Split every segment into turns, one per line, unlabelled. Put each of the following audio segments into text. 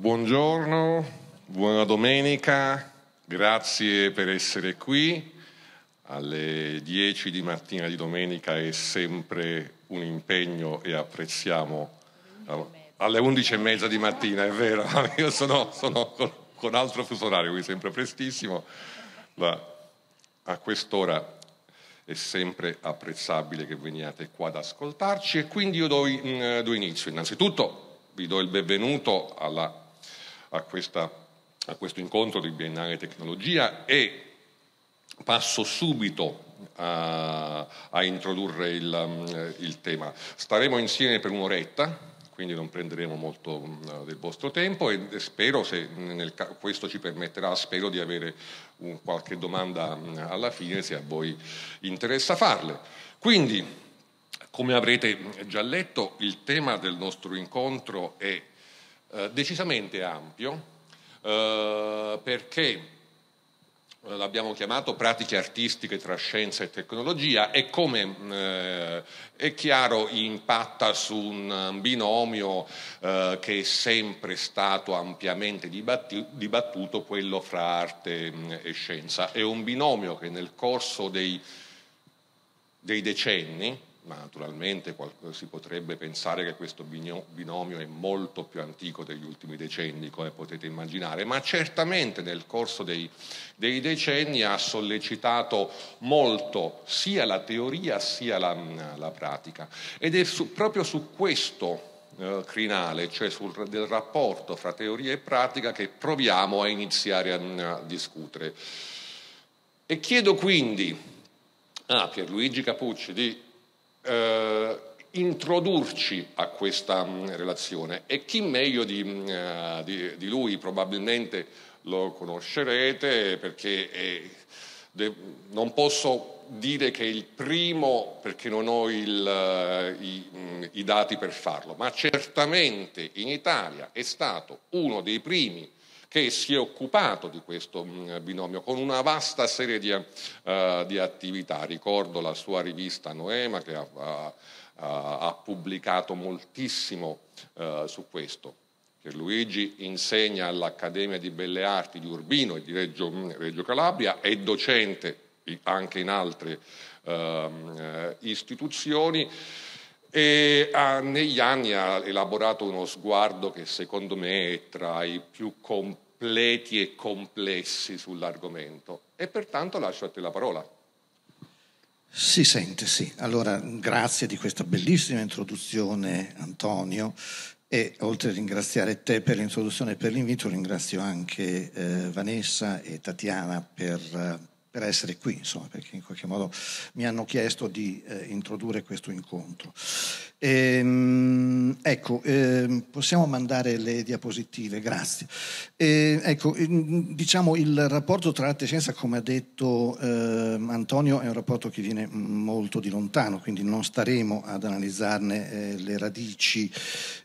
Buongiorno,
buona domenica, grazie per essere qui. Alle 10 di mattina di domenica è sempre un impegno e apprezziamo... Eh, alle 11 e mezza di mattina, è vero, io sono, sono con, con altro fuso orario, qui sempre prestissimo, ma a quest'ora è sempre apprezzabile che veniate qua ad ascoltarci e quindi io do, eh, do inizio. Innanzitutto vi do il benvenuto alla a, questa, a questo incontro di Biennale Tecnologia e passo subito a, a introdurre il, eh, il, tema. Staremo insieme per un'oretta, quindi non prenderemo molto eh, del vostro tempo e spero, se nel, questo ci permetterà, spero di avere un, qualche domanda mm, alla fine se a voi interessa farle. Quindi, come avrete già letto, il tema del nostro incontro è eh, decisamente ampio eh, perché eh, l'abbiamo chiamato pratiche artistiche tra scienza e tecnologia e come eh, è chiaro impatta su un binomio eh, che è sempre stato ampiamente dibattu- dibattuto, quello fra arte mh, mm, e scienza. È un binomio che nel corso dei, dei decenni ma naturalmente si potrebbe pensare che questo binomio è molto più antico degli ultimi decenni, come potete immaginare, ma certamente nel corso dei, dei decenni ha sollecitato molto sia la teoria sia la, la pratica. Ed è su, proprio su questo eh, crinale, cioè sul del rapporto fra teoria e pratica, che proviamo a iniziare a, a discutere. E chiedo quindi a ah, Pierluigi Capucci di eh, introdurci a questa mh, mm, relazione e chi meglio di, mh, mm, eh, di, di, lui probabilmente lo conoscerete perché è, de, non posso dire che è il primo perché non ho il, eh, i, mm, i dati per farlo, ma certamente in Italia è stato uno dei primi che si è occupato di questo mm, binomio con una vasta serie di, uh, di attività. Ricordo la sua rivista Noema che ha, ha, ha pubblicato moltissimo uh, su questo. Luigi insegna all'Accademia di Belle Arti di Urbino e di Reggio, mm, Reggio Calabria, è docente anche in altre uh, istituzioni e ha, ah, negli anni ha elaborato uno sguardo che secondo me è tra i più completi e complessi sull'argomento e pertanto lascio a te la parola.
Si sente, sì. Allora, grazie di questa bellissima introduzione, Antonio. E oltre a ringraziare te per l'introduzione e per l'invito, ringrazio anche eh, Vanessa e Tatiana per per essere qui, insomma, perché in qualche modo mi hanno chiesto di eh, introdurre questo incontro. Ehm, ecco, eh, possiamo mandare le diapositive, grazie. Ehm, ecco, ehm, diciamo il rapporto tra arte e scienza, come ha detto eh, Antonio, è un rapporto che viene mm, molto di lontano, quindi non staremo ad analizzarne eh, le radici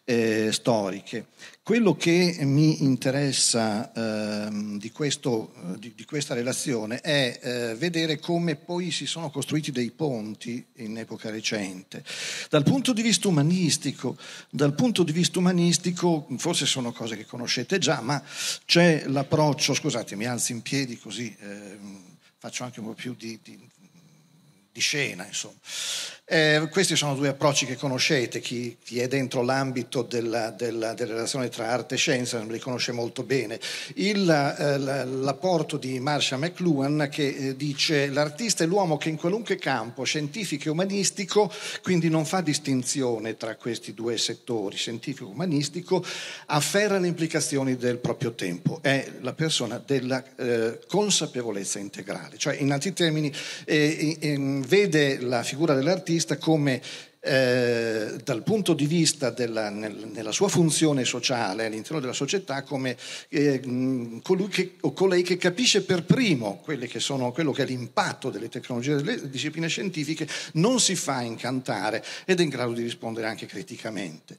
eh, storiche. Quello che mi interessa eh, di, questo, eh, di, di, questa relazione è eh, vedere come poi si sono costruiti dei ponti in epoca recente. Dal punto di vista umanistico, dal punto di vista umanistico forse sono cose che conoscete già, ma c'è l'approccio, scusate mi alzo in piedi così eh, faccio anche un po' più di, di scena, insomma. Eh, questi sono due approcci che conoscete, chi, chi è dentro l'ambito della, della, della, relazione tra arte e scienza li conosce molto bene. Il, eh, l'apporto di Marcia McLuhan che eh, dice l'artista è l'uomo che in qualunque campo scientifico e umanistico, quindi non fa distinzione tra questi due settori, scientifico e umanistico, afferra le implicazioni del proprio tempo, è la persona della eh, consapevolezza integrale, cioè in altri termini eh, vede la figura dell'artista Battista come eh, dal punto di vista della, nel, nella sua funzione sociale all'interno della società come eh, colui che, o colei che capisce per primo che sono, quello che è l'impatto delle tecnologie delle discipline scientifiche, non si fa incantare ed è in grado di rispondere anche criticamente.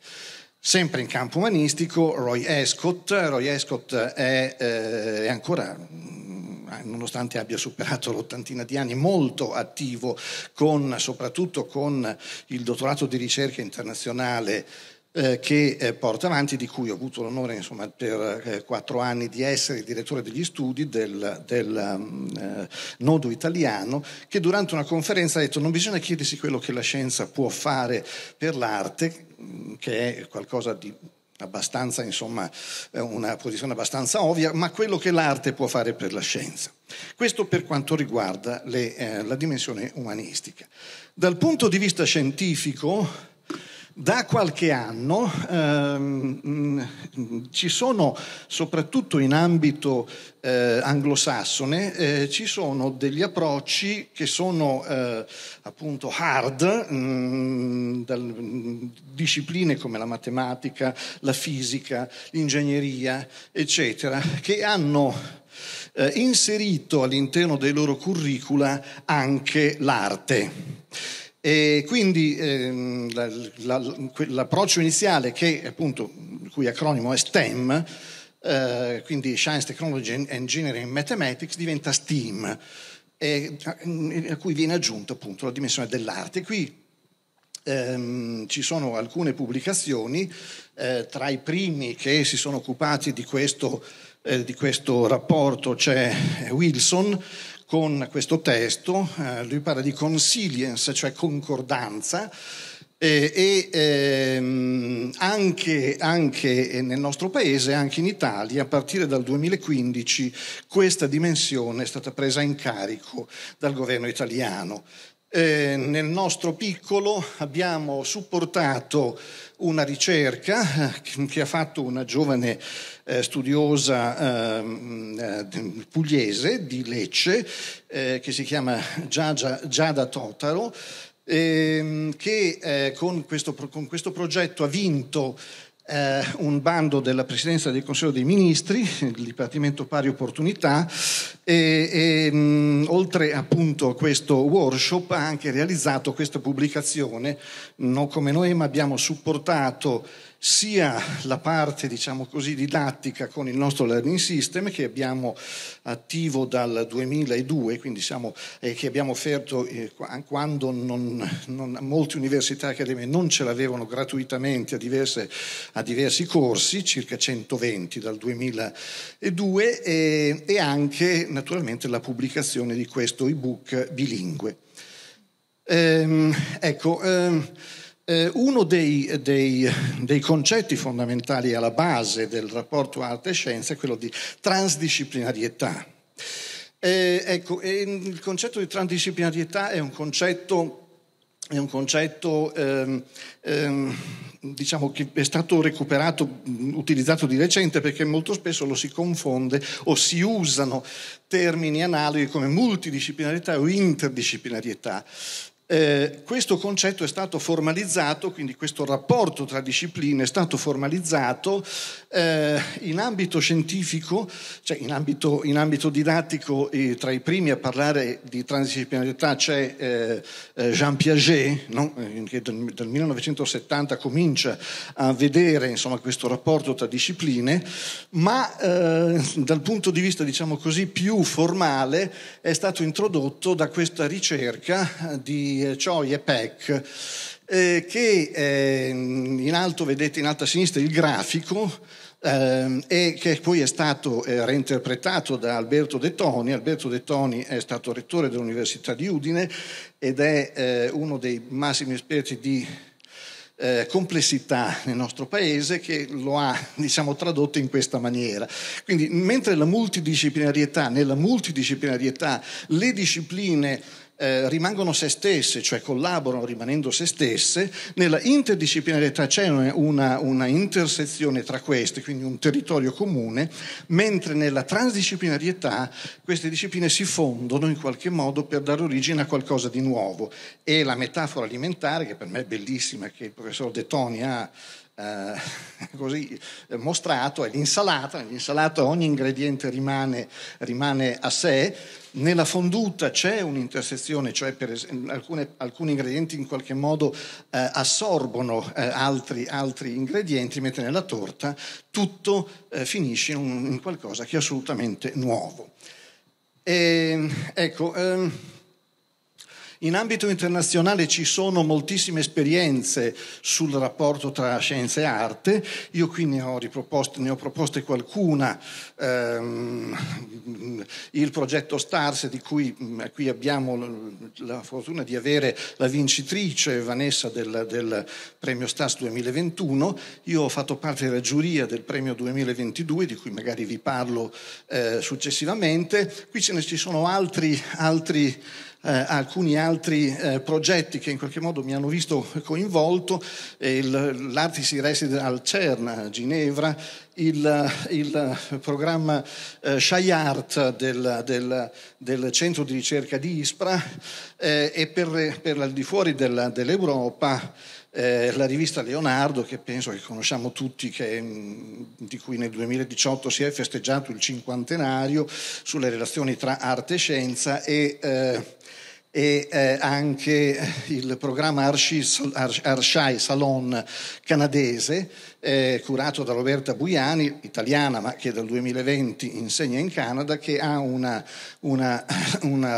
Sempre in campo umanistico, Roy Escott. Roy Escott è, eh, è ancora mm, nonostante abbia superato l'ottantina di anni, molto attivo con, soprattutto con il dottorato di ricerca internazionale eh, che eh, porta avanti, di cui ho avuto l'onore insomma, per eh, quattro anni di essere il direttore degli studi del, del um, nodo italiano, che durante una conferenza ha detto non bisogna chiedersi quello che la scienza può fare per l'arte, che è qualcosa di abbastanza, insomma, una posizione abbastanza ovvia, ma quello che l'arte può fare per la scienza. Questo per quanto riguarda le, eh, la dimensione umanistica. Dal punto di vista scientifico, da qualche anno ehm, mm, ci sono, soprattutto in ambito eh, anglosassone, eh, ci sono degli approcci che sono eh, appunto hard, mh, mm, dal, mm, discipline come la matematica, la fisica, l'ingegneria, eccetera, che hanno eh, inserito all'interno dei loro curricula anche l'arte. E quindi ehm, la, la, l'approccio iniziale, che appunto, il cui acronimo è STEM, eh, quindi Science, Technology, Engineering, Mathematics, diventa STEAM, eh, a cui viene aggiunta appunto la dimensione dell'arte. Qui ehm, ci sono alcune pubblicazioni, eh, tra i primi che si sono occupati di questo, eh, di questo rapporto c'è Wilson, con questo testo, eh, lui parla di consilience, cioè concordanza, e, eh, e ehm, anche, anche, nel nostro paese, anche in Italia, a partire dal 2015, questa dimensione è stata presa in carico dal governo italiano. Eh, nel nostro piccolo abbiamo supportato una ricerca eh, che ha fatto una giovane eh, studiosa ehm, eh, pugliese di Lecce, eh, che si chiama Giada, Giada Totaro, ehm, che eh, con questo, con, questo, progetto ha vinto eh, un bando della Presidenza del Consiglio dei Ministri, il Dipartimento Pari Opportunità, e, e mh, mm, oltre appunto a questo workshop ha anche realizzato questa pubblicazione. No, come noi abbiamo supportato sia la parte, diciamo così, didattica con il nostro learning system che abbiamo attivo dal 2002, quindi siamo, eh, che abbiamo offerto eh, quando non, non, molte università accademie non ce l'avevano gratuitamente a, diverse, a, diversi corsi, circa 120 dal 2002, e, e anche naturalmente la pubblicazione di questo ebook bilingue. Ehm, ecco, ehm, eh, uno dei, dei, dei, concetti fondamentali alla base del rapporto arte e scienza è quello di transdisciplinarietà. Eh, ecco, il concetto di transdisciplinarietà è un concetto, è un concetto ehm, ehm, diciamo che è stato recuperato, utilizzato di recente perché molto spesso lo si confonde o si usano termini analoghi come multidisciplinarietà o interdisciplinarietà. Eh, questo concetto è stato formalizzato, quindi questo rapporto tra discipline è stato formalizzato eh, in ambito scientifico, cioè in ambito, in ambito didattico, eh, tra i primi a parlare di transdisciplinarietà c'è eh, eh, Jean Piaget, no? Eh, che dal, 1970 comincia a vedere insomma, questo rapporto tra discipline, ma dal punto di vista diciamo così, più formale è stato introdotto da questa ricerca di di eh, Choi e Peck, eh, che eh, in alto vedete in alto a sinistra il grafico eh, e che poi è stato eh, reinterpretato da Alberto De Toni. Alberto De Toni è stato rettore dell'Università di Udine ed è eh, uno dei massimi esperti di eh, complessità nel nostro paese che lo ha diciamo, tradotto in questa maniera. Quindi mentre la multidisciplinarietà, nella multidisciplinarietà le discipline eh, rimangono se stesse, cioè collaborano rimanendo se stesse, nella interdisciplinarietà c'è una, una intersezione tra queste, quindi un territorio comune, mentre nella transdisciplinarietà queste discipline si fondono in qualche modo per dare origine a qualcosa di nuovo. E la metafora alimentare, che per me è bellissima, che il professor De Toni ha eh, così eh, mostrato è l'insalata, nell'insalata ogni ingrediente rimane, rimane, a sé, nella fonduta c'è un'intersezione, cioè esempio, alcune, alcuni ingredienti in qualche modo eh, assorbono eh, altri, altri, ingredienti, mentre nella torta tutto eh, finisce in, un, in, qualcosa che è assolutamente nuovo. E, ehm, ecco, ehm, in ambito internazionale ci sono moltissime esperienze sul rapporto tra scienza e arte, io qui ne ho, ne ho proposte qualcuna, ehm, il progetto STARS di cui qui mm, abbiamo la fortuna di avere la vincitrice Vanessa del, del premio STARS 2021, io ho fatto parte della giuria del premio 2022 di cui magari vi parlo eh, successivamente, qui ce ne ci sono altri, altri eh, alcuni altri eh, progetti che in qualche modo mi hanno visto coinvolto, il, l'Artisi reside al CERN a Ginevra, il, il programma eh, Art del, del, del, centro di ricerca di Ispra eh, e per, per al di fuori della, dell'Europa eh, la rivista Leonardo, che penso che conosciamo tutti, che, mm, di cui nel 2018 si è festeggiato il cinquantenario sulle relazioni tra arte e scienza e, eh, e eh, anche il programma Arshai Salon canadese, eh, curato da Roberta Buiani, italiana ma che dal 2020 insegna in Canada, che ha un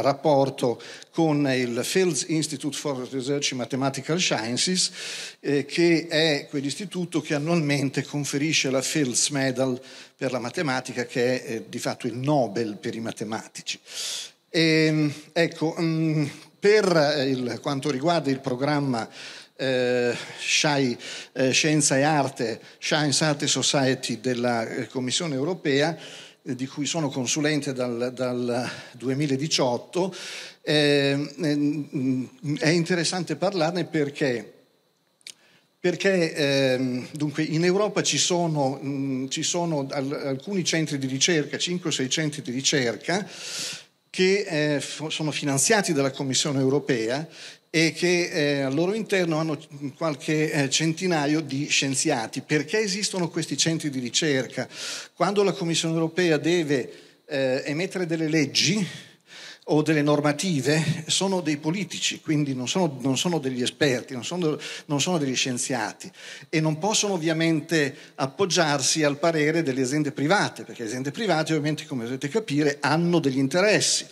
rapporto con il Fields Institute for Research in Mathematical Sciences, eh, che è quell'istituto che annualmente conferisce la Fields Medal per la matematica, che è eh, di fatto il Nobel per i matematici. E, ehm, ecco, mm, per eh, il, quanto riguarda il programma eh, Shai, eh, Scienza e Arte, Science Art Society della eh, Commissione europea, eh, di cui sono consulente dal, dal 2018, ehm, ehm, mm, è interessante parlarne perché perché ehm, dunque, in Europa ci sono, mh, mm, ci sono al, alcuni centri di ricerca, 5 o 6 centri di ricerca, che eh, sono finanziati dalla Commissione europea e che eh, al loro interno hanno qualche eh, centinaio di scienziati. Perché esistono questi centri di ricerca? Quando la Commissione europea deve eh, emettere delle leggi, o delle normative sono dei politici, quindi non sono, non sono degli esperti, non sono, non sono, degli scienziati e non possono ovviamente appoggiarsi al parere delle aziende private, perché le aziende private ovviamente, come potete capire, hanno degli interessi.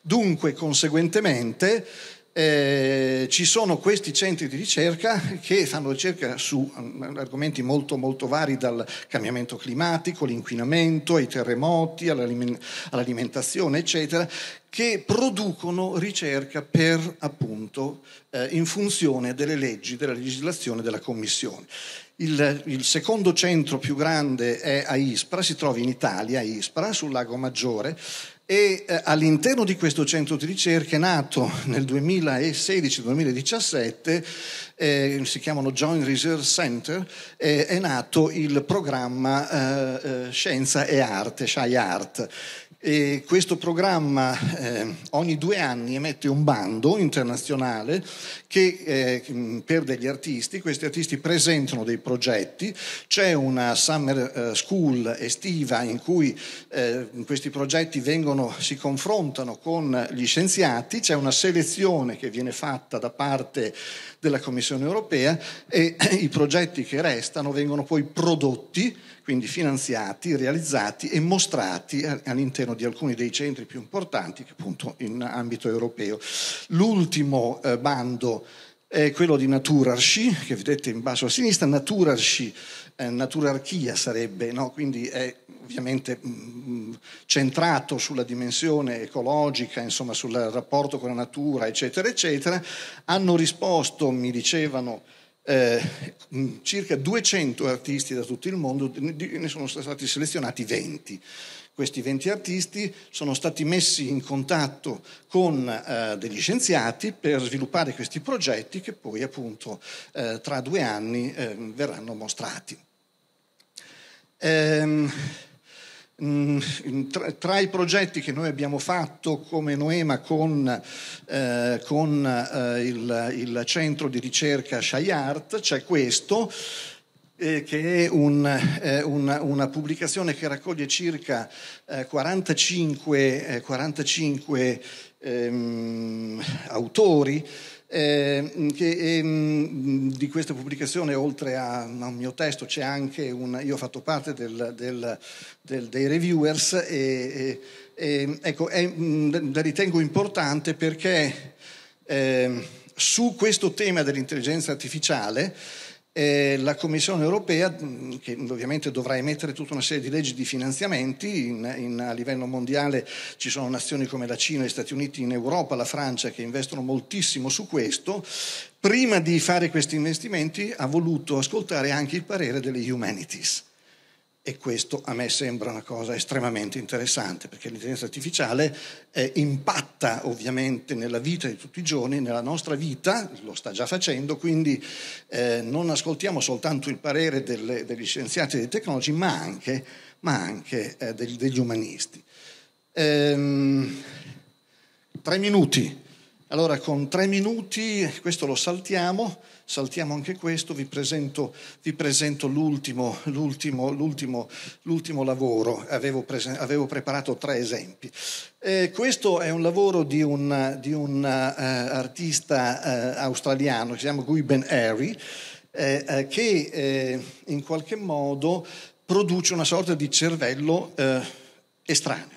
Dunque, conseguentemente, eh, ci sono questi centri di ricerca che fanno ricerca su mm, argomenti molto, molto vari dal cambiamento climatico, l'inquinamento, ai terremoti, all'alimentazione, eccetera, che producono ricerca per appunto eh, in funzione delle leggi, della legislazione della Commissione. Il, il, secondo centro più grande è a Ispra, si trova in Italia, a Ispra, sul Lago Maggiore, e eh, all'interno di questo centro di ricerca è nato nel 2016-2017, eh, si chiamano Joint Research Center, eh, è nato il programma eh, eh, Scienza e Arte, Sciai Art, e questo programma eh, ogni due anni emette un bando internazionale che, eh, per degli artisti, questi artisti presentano dei progetti, c'è una summer eh, school estiva in cui eh, questi progetti vengono, si confrontano con gli scienziati, c'è una selezione che viene fatta da parte della Commissione europea e i progetti che restano vengono poi prodotti, quindi finanziati, realizzati e mostrati all'interno di alcuni dei centri più importanti che appunto in ambito europeo. L'ultimo eh, bando è quello di Naturarshi, che vedete in basso a sinistra, Naturarshi eh, naturarchia sarebbe, no? quindi è ovviamente mh, mm, mm, centrato sulla dimensione ecologica, insomma sul rapporto con la natura, eccetera, eccetera, hanno risposto, mi dicevano, eh, mm, circa 200 artisti da tutto il mondo, ne sono stati selezionati 20. Questi 20 artisti sono stati messi in contatto con eh, degli scienziati per sviluppare questi progetti che poi appunto eh, tra due anni eh, verranno mostrati. Ehm, mm, tra, i progetti che noi abbiamo fatto come Noema con, eh, con eh, il, il, centro di ricerca Art c'è questo eh, che è un, eh, una, una, pubblicazione che raccoglie circa 45, eh, 45 eh, ehm, autori eh, che, ehm, di questa pubblicazione, oltre a, a, un mio testo, c'è anche un. Io ho fatto parte del, del, del, dei reviewers e, e, e ecco, è, la ritengo importante perché eh, su questo tema dell'intelligenza artificiale eh, la Commissione europea, che ovviamente dovrà emettere tutta una serie di leggi di finanziamenti, in, in, a livello mondiale ci sono nazioni come la Cina, gli Stati Uniti, in Europa, la Francia che investono moltissimo su questo, prima di fare questi investimenti ha voluto ascoltare anche il parere delle humanities e questo a me sembra una cosa estremamente interessante, perché l'intelligenza artificiale eh, impatta ovviamente nella vita di tutti i giorni, nella nostra vita, lo sta già facendo, quindi eh, non ascoltiamo soltanto il parere delle, degli scienziati e dei tecnologi, ma anche, ma anche eh, degli, degli, umanisti. Ehm, tre minuti. Allora, con tre minuti, questo lo saltiamo saltiamo anche questo, vi presento, vi presento l'ultimo, l'ultimo, l'ultimo, l'ultimo, lavoro, avevo, presen- avevo, preparato tre esempi. Eh, questo è un lavoro di un, di un uh, artista uh, australiano, si chiama Guy Ben Harry, eh, eh, che in qualche modo produce una sorta di cervello estraneo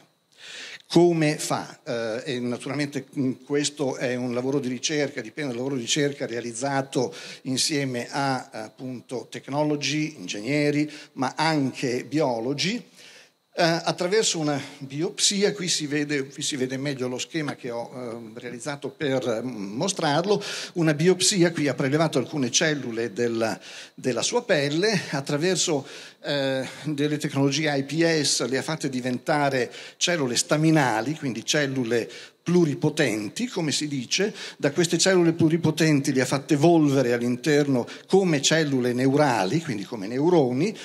come fa? Eh, naturalmente mm, questo è un lavoro di ricerca, dipende dal lavoro di ricerca realizzato insieme a appunto, tecnologi, ingegneri, ma anche biologi eh, attraverso una biopsia, qui si, vede, qui si, vede, meglio lo schema che ho eh, realizzato per ehm, mostrarlo, una biopsia qui ha prelevato alcune cellule della, della sua pelle, attraverso eh, delle tecnologie IPS le ha fatte diventare cellule staminali, quindi cellule pluripotenti, come si dice, da queste cellule pluripotenti le ha fatte evolvere all'interno come cellule neurali, quindi come neuroni,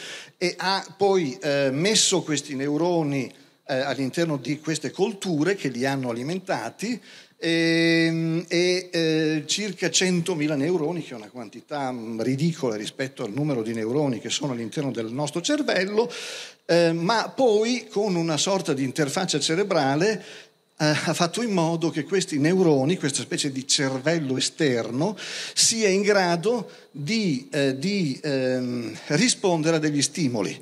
e ha poi eh, messo questi neuroni eh, all'interno di queste colture che li hanno alimentati ehm, e, e eh, circa 100.000 neuroni, che è una quantità mm, ridicola rispetto al numero di neuroni che sono all'interno del nostro cervello, eh, ma poi con una sorta di interfaccia cerebrale eh, ha fatto in modo che questi neuroni, questa specie di cervello esterno, sia in grado di, eh, di ehm, rispondere a degli stimoli.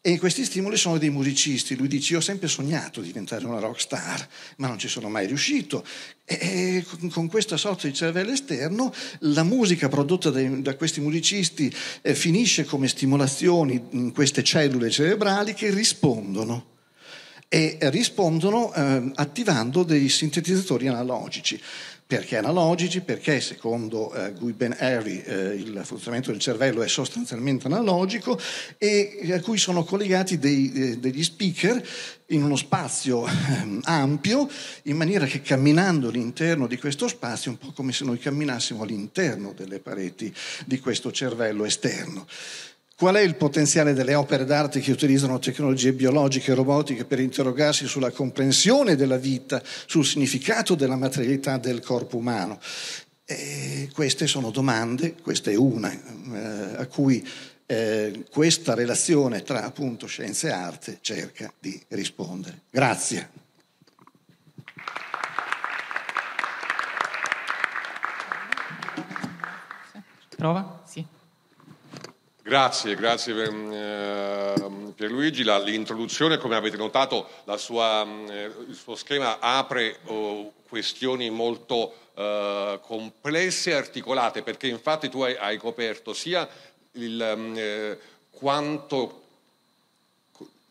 E questi stimoli sono dei musicisti. Lui dice: Io ho sempre sognato di diventare una rock star, ma non ci sono mai riuscito. E con questa sorta di cervello esterno, la musica prodotta dai, da questi musicisti eh, finisce come stimolazioni in queste cellule cerebrali che rispondono e rispondono eh, attivando dei sintetizzatori analogici. Perché analogici? Perché secondo eh, Guy Ben Harry eh, il funzionamento del cervello è sostanzialmente analogico e eh, a cui sono collegati dei, eh, degli speaker in uno spazio ehm, ampio, in maniera che camminando all'interno di questo spazio, un po' come se noi camminassimo all'interno delle pareti di questo cervello esterno. Qual è il potenziale delle opere d'arte che utilizzano tecnologie biologiche e robotiche per interrogarsi sulla comprensione della vita, sul significato della materialità del corpo umano? E queste sono domande, questa è una, eh, a cui eh, questa relazione tra appunto scienza e arte cerca di rispondere. Grazie.
Prova.
Grazie, grazie per, ehm, eh, Pierluigi. l'introduzione, come avete notato, sua, mm, eh, il suo schema apre oh, questioni molto eh, complesse e articolate, perché infatti tu hai, hai coperto sia il, mm, eh, quanto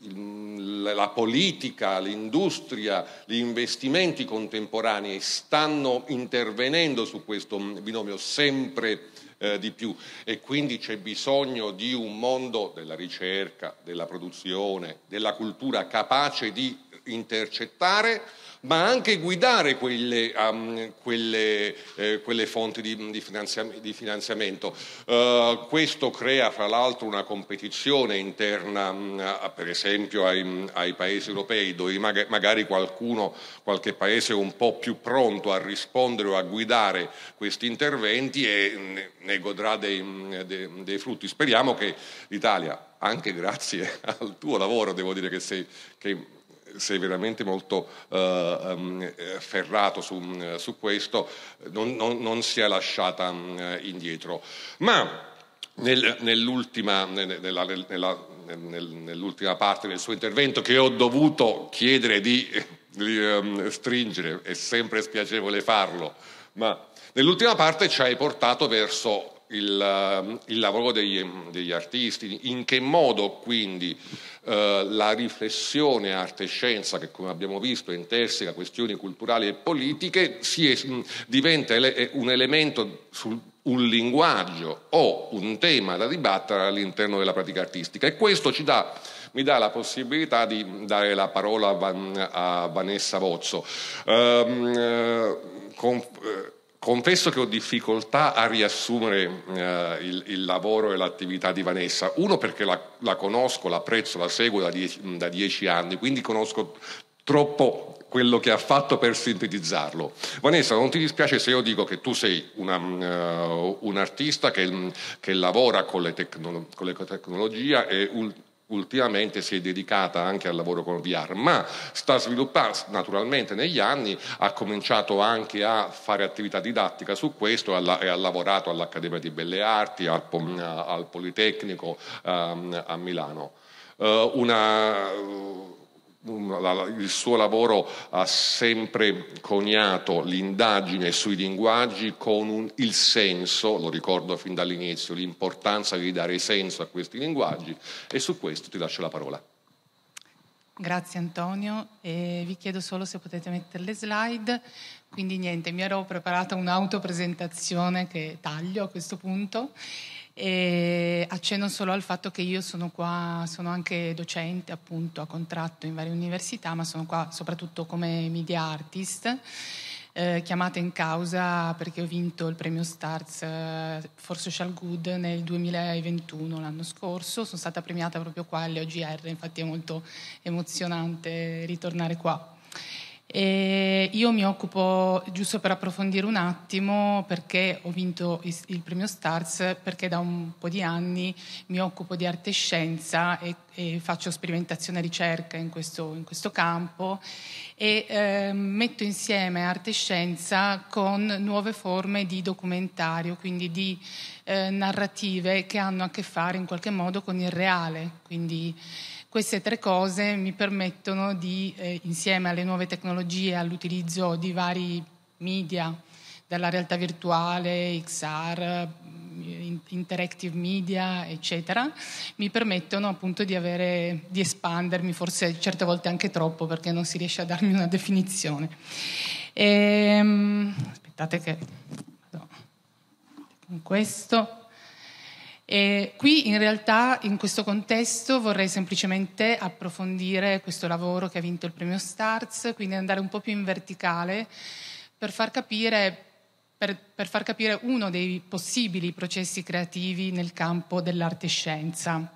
il, mm, la politica, l'industria, gli investimenti contemporanei stanno intervenendo su questo binomio sempre più eh, di più e quindi c'è bisogno di un mondo della ricerca, della produzione, della cultura capace di intercettare, ma anche guidare quelle, um, quelle, eh, quelle fonti di, di, finanziamento. Di finanziamento. Uh, questo crea fra l'altro una competizione interna, um, per esempio ai, mm, ai, paesi europei, dove mag- magari qualcuno, qualche paese è un po' più pronto a rispondere o a guidare questi interventi e ne, ne godrà dei, mm, dei, dei frutti. Speriamo che l'Italia, anche grazie al tuo lavoro, devo dire che sei... Che sei veramente molto eh, ehm, ferrato su, su questo, non, non, non, sia lasciata eh, indietro. Ma nel, nell'ultima, nella, nella, nell'ultima parte del suo intervento che ho dovuto chiedere di, di um, stringere, è sempre spiacevole farlo, ma nell'ultima parte ci hai portato verso il, eh, il lavoro degli, degli, artisti, in che modo quindi eh, la riflessione arte e scienza, che come abbiamo visto interseca questioni culturali e politiche, è, diventa ele, un elemento sul un linguaggio o un tema da dibattere all'interno della pratica artistica e questo ci dà mi dà la possibilità di dare la parola a, Vanessa Vozzo. Um, ehm, eh, con, eh, Confesso che ho difficoltà a riassumere eh, il, il, lavoro e l'attività di Vanessa, uno perché la, la conosco, la apprezzo, la seguo da dieci, da dieci anni, quindi conosco troppo quello che ha fatto per sintetizzarlo. Vanessa, non ti dispiace se io dico che tu sei una, uh, un artista che, che lavora con, le tecno- con l'ecotecnologia e, un, ultimamente si è dedicata anche al lavoro con VR, ma sta sviluppando, naturalmente negli anni ha cominciato anche a fare attività didattica su questo e ha lavorato all'Accademia di Belle Arti, al, Politecnico ehm, a Milano. Eh, una, il suo lavoro ha sempre coniato l'indagine sui linguaggi con un, il senso, lo ricordo fin dall'inizio, l'importanza di dare senso a questi linguaggi e su questo ti lascio la parola.
Grazie Antonio, e vi chiedo solo se potete mettere le slide, quindi niente, mi ero preparata un'autopresentazione che taglio a questo punto. E accenno solo al fatto che io sono qua, sono anche docente appunto a contratto in varie università, ma sono qua soprattutto come media artist. Eh, chiamata in causa perché ho vinto il premio Stars eh, for Social Good nel 2021, l'anno scorso. Sono stata premiata proprio qua all'OGR, infatti è molto emozionante ritornare qua. E io mi occupo, giusto per approfondire un attimo, perché ho vinto il premio Stars, perché da un po' di anni mi occupo di arte e scienza e, e faccio sperimentazione e ricerca in questo, in questo campo e eh, metto insieme arte e scienza con nuove forme di documentario, quindi di eh, narrative che hanno a che fare in qualche modo con il reale. Quindi, queste tre cose mi permettono di, eh, insieme alle nuove tecnologie, all'utilizzo di vari media, dalla realtà virtuale, XR, interactive media, eccetera, mi permettono appunto di, avere, di espandermi, forse certe volte anche troppo, perché non si riesce a darmi una definizione. E, ehm, aspettate che... No, con questo e qui in realtà in questo contesto vorrei semplicemente approfondire questo lavoro che ha vinto il premio Stars, quindi andare un po' più in verticale per far capire, per, per far capire uno dei possibili processi creativi nel campo dell'arte e scienza.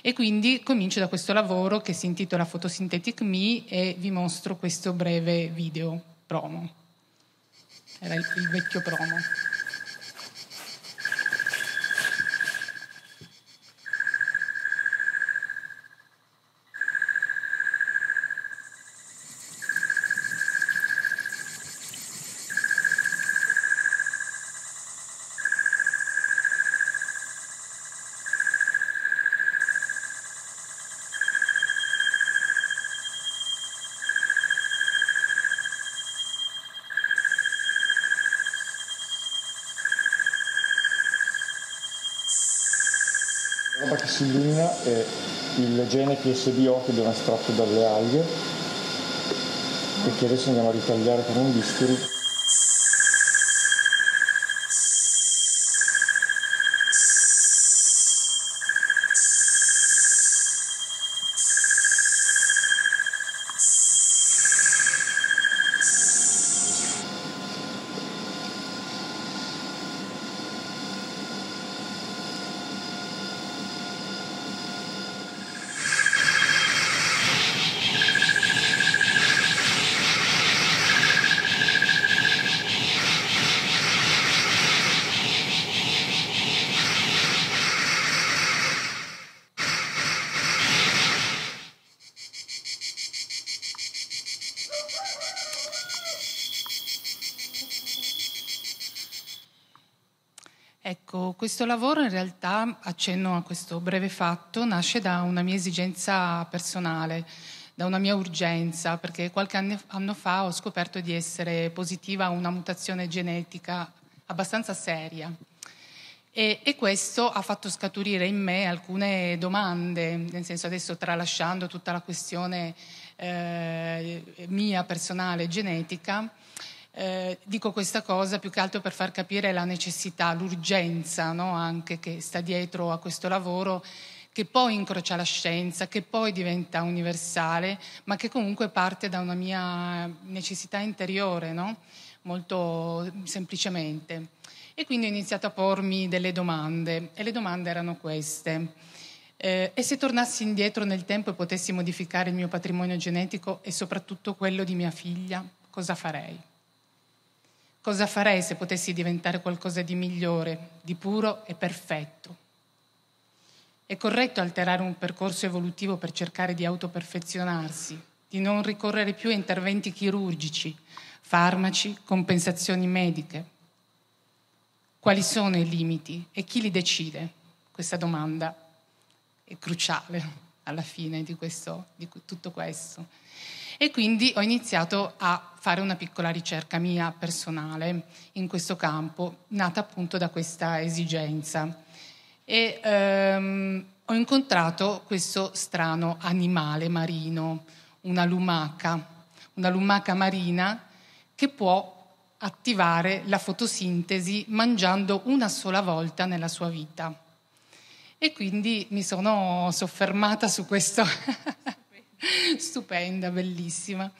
E quindi comincio da questo lavoro che si intitola Photosynthetic Me e vi mostro questo breve video promo. Era il, il vecchio promo.
La roba che si illumina è il gene PSBO che abbiamo estratto dalle alghe
e che adesso andiamo a ritagliare con un bisturi.
Questo lavoro in realtà, accenno a questo breve fatto, nasce da una mia esigenza personale, da una mia urgenza, perché qualche anno fa ho scoperto di essere positiva a una mutazione genetica abbastanza seria. E, e, questo ha fatto scaturire in me alcune domande, nel senso adesso tralasciando tutta la questione eh, mia personale genetica, eh, dico questa cosa più che altro per far capire la necessità, l'urgenza no? anche che sta dietro a questo lavoro che poi incrocia la scienza, che poi diventa universale, ma che comunque parte da una mia necessità interiore, no? molto semplicemente. E quindi ho iniziato a pormi delle domande e le domande erano queste. Eh, e se tornassi indietro nel tempo e potessi modificare il mio patrimonio genetico e soprattutto quello di mia figlia, cosa farei? Cosa farei se potessi diventare qualcosa di migliore, di puro e perfetto? È corretto alterare un percorso evolutivo per cercare di autoperfezionarsi, di non ricorrere più a interventi chirurgici, farmaci, compensazioni mediche. Quali sono i limiti e chi li decide? Questa domanda è cruciale alla fine di, questo, di tutto questo. E quindi ho iniziato a fare una piccola ricerca mia personale in questo campo, nata appunto da questa esigenza. E ehm, ho incontrato questo strano animale marino, una lumaca, una lumaca marina che può attivare la fotosintesi mangiando una sola volta nella sua vita. E quindi mi sono soffermata su questo stupenda, bellissima.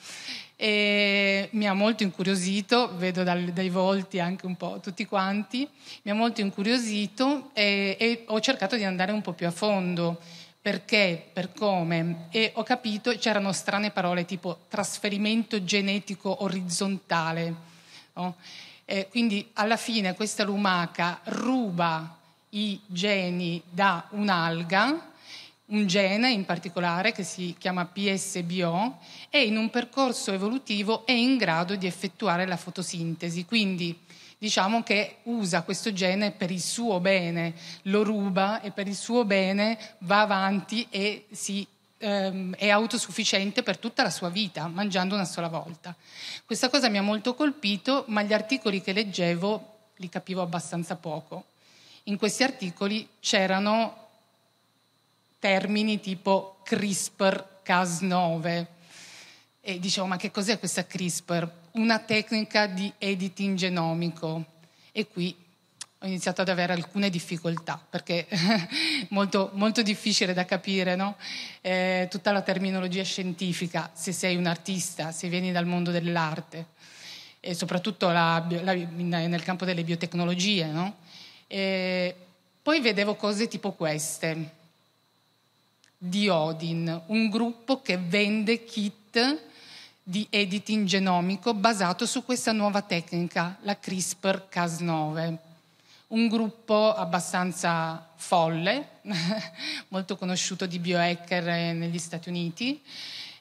E mi ha molto incuriosito, vedo dal, dai volti anche un po' tutti quanti, mi ha molto incuriosito e, e ho cercato di andare un po' più a fondo perché, per come, e ho capito, c'erano strane parole tipo trasferimento genetico orizzontale. No? quindi alla fine questa lumaca ruba i geni da un'alga un gene in particolare che si chiama PSBO e in un percorso evolutivo è in grado di effettuare la fotosintesi, quindi diciamo che usa questo gene per il suo bene, lo ruba e per il suo bene va avanti e si, ehm, è autosufficiente per tutta la sua vita, mangiando una sola volta. Questa cosa mi ha molto colpito, ma gli articoli che leggevo li capivo abbastanza poco. In questi articoli c'erano termini tipo CRISPR-Cas9. E dicevo, ma che cos'è questa CRISPR? Una tecnica di editing genomico. E qui ho iniziato ad avere alcune difficoltà, perché è molto, molto, difficile da capire, no? eh, tutta la terminologia scientifica, se sei un artista, se vieni dal mondo dell'arte, e soprattutto la, la, nel campo delle biotecnologie, no? eh, poi vedevo cose tipo queste, di Odin, un gruppo che vende kit di editing genomico basato su questa nuova tecnica, la CRISPR-Cas9. Un gruppo abbastanza folle, molto conosciuto di biohacker eh, negli Stati Uniti,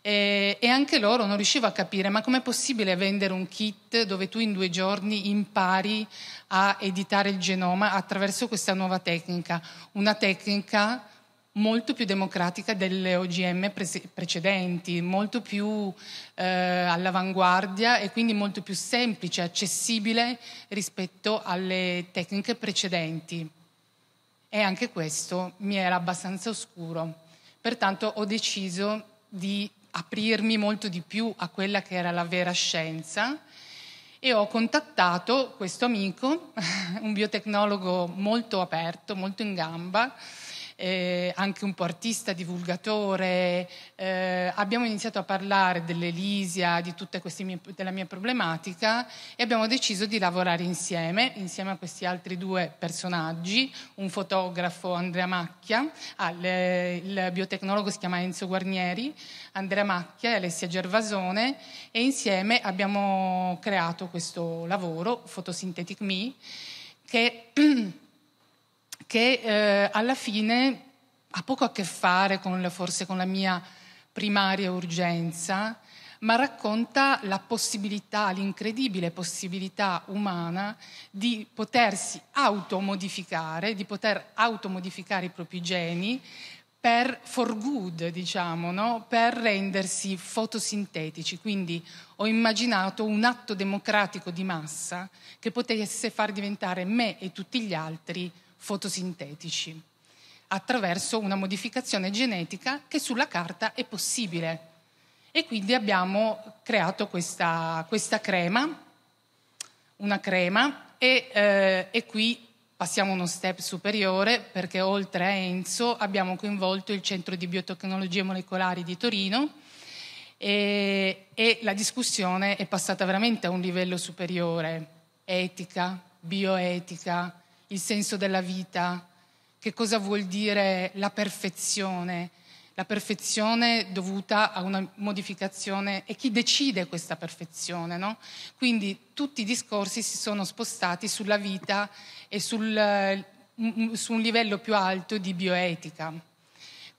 e, anche loro non riuscivano a capire ma com'è possibile vendere un kit dove tu in due giorni impari a editare il genoma attraverso questa nuova tecnica, una tecnica molto più democratica delle OGM pre- precedenti, molto più eh, all'avanguardia e quindi molto più semplice, accessibile rispetto alle tecniche precedenti. E anche questo mi era abbastanza oscuro. Pertanto ho deciso di aprirmi molto di più a quella che era la vera scienza e ho contattato questo amico, un biotecnologo molto aperto, molto in gamba, eh, anche un po' artista, divulgatore. Eh, abbiamo iniziato a parlare dell'Elisia, di tutta mie, della mia problematica e abbiamo deciso di lavorare insieme, insieme a questi altri due personaggi, un fotografo Andrea Macchia, ah, le, il biotecnologo si chiama Enzo Guarnieri, Andrea Macchia e Alessia Gervasone e insieme abbiamo creato questo lavoro, Photosynthetic Me, che che eh, alla fine ha poco a che fare con forse con la mia primaria urgenza, ma racconta la possibilità, l'incredibile possibilità umana di potersi automodificare, di poter automodificare i propri geni per for good, diciamo, no? per rendersi fotosintetici. Quindi ho immaginato un atto democratico di massa che potesse far diventare me e tutti gli altri fotosintetici attraverso una modificazione genetica che sulla carta è possibile. E quindi abbiamo creato questa, questa crema, una crema, e, eh, e qui passiamo uno step superiore perché oltre a Enzo abbiamo coinvolto il Centro di Biotecnologie Molecolari di Torino, e, e, la discussione è passata veramente a un livello superiore, etica, bioetica, il senso della vita, che cosa vuol dire la perfezione, la perfezione dovuta a una modificazione e chi decide questa perfezione. No? Quindi tutti i discorsi si sono spostati sulla vita e sul, mm, mm, su un livello più alto di bioetica,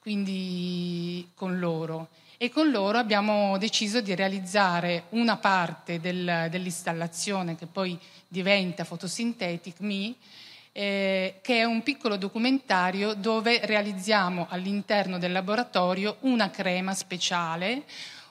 quindi con loro. E con loro abbiamo deciso di realizzare una parte del, dell'installazione che poi diventa Photosynthetic Me, eh, che è un piccolo documentario dove realizziamo all'interno del laboratorio una crema speciale,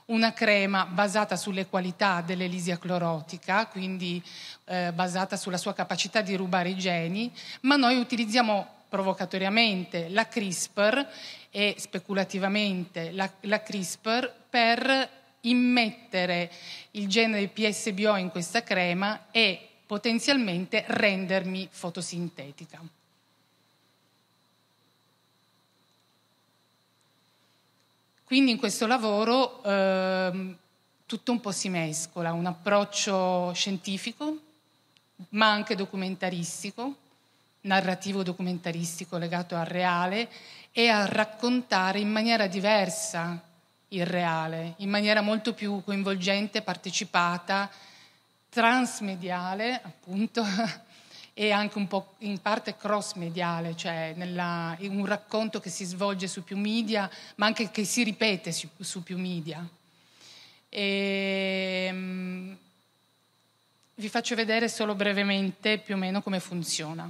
una crema basata sulle qualità dell'elisia clorotica, quindi eh, basata sulla sua capacità di rubare i geni, ma noi utilizziamo provocatoriamente la CRISPR e speculativamente la, la CRISPR per immettere il genere PSBO in questa crema e potenzialmente rendermi fotosintetica. Quindi in questo lavoro eh, tutto un po' si mescola, un approccio scientifico, ma anche documentaristico, narrativo documentaristico legato al reale e a raccontare in maniera diversa il reale, in maniera molto più coinvolgente, partecipata transmediale, appunto, e anche un po' in parte cross-mediale, cioè nella, un racconto che si svolge su più media, ma anche che si ripete su, su più media. E, um, vi faccio vedere solo brevemente più o meno come funziona.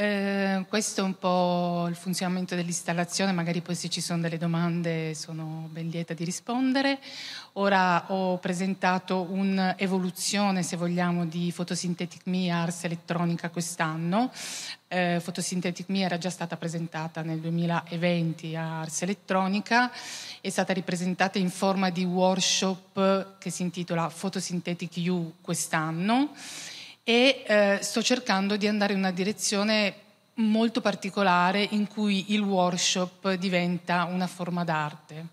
Eh, questo è un po' il funzionamento dell'installazione, magari poi se ci sono delle domande sono ben lieta di rispondere. Ora ho presentato un'evoluzione, se vogliamo, di Photosynthetic Me Ars elettronica quest'anno. Eh, Photosynthetic Me era già stata presentata nel 2020 a Ars Elettronica, è stata ripresentata in forma di workshop che si intitola Photosynthetic You quest'anno e eh, sto cercando di andare in una direzione molto particolare in cui il workshop diventa una forma d'arte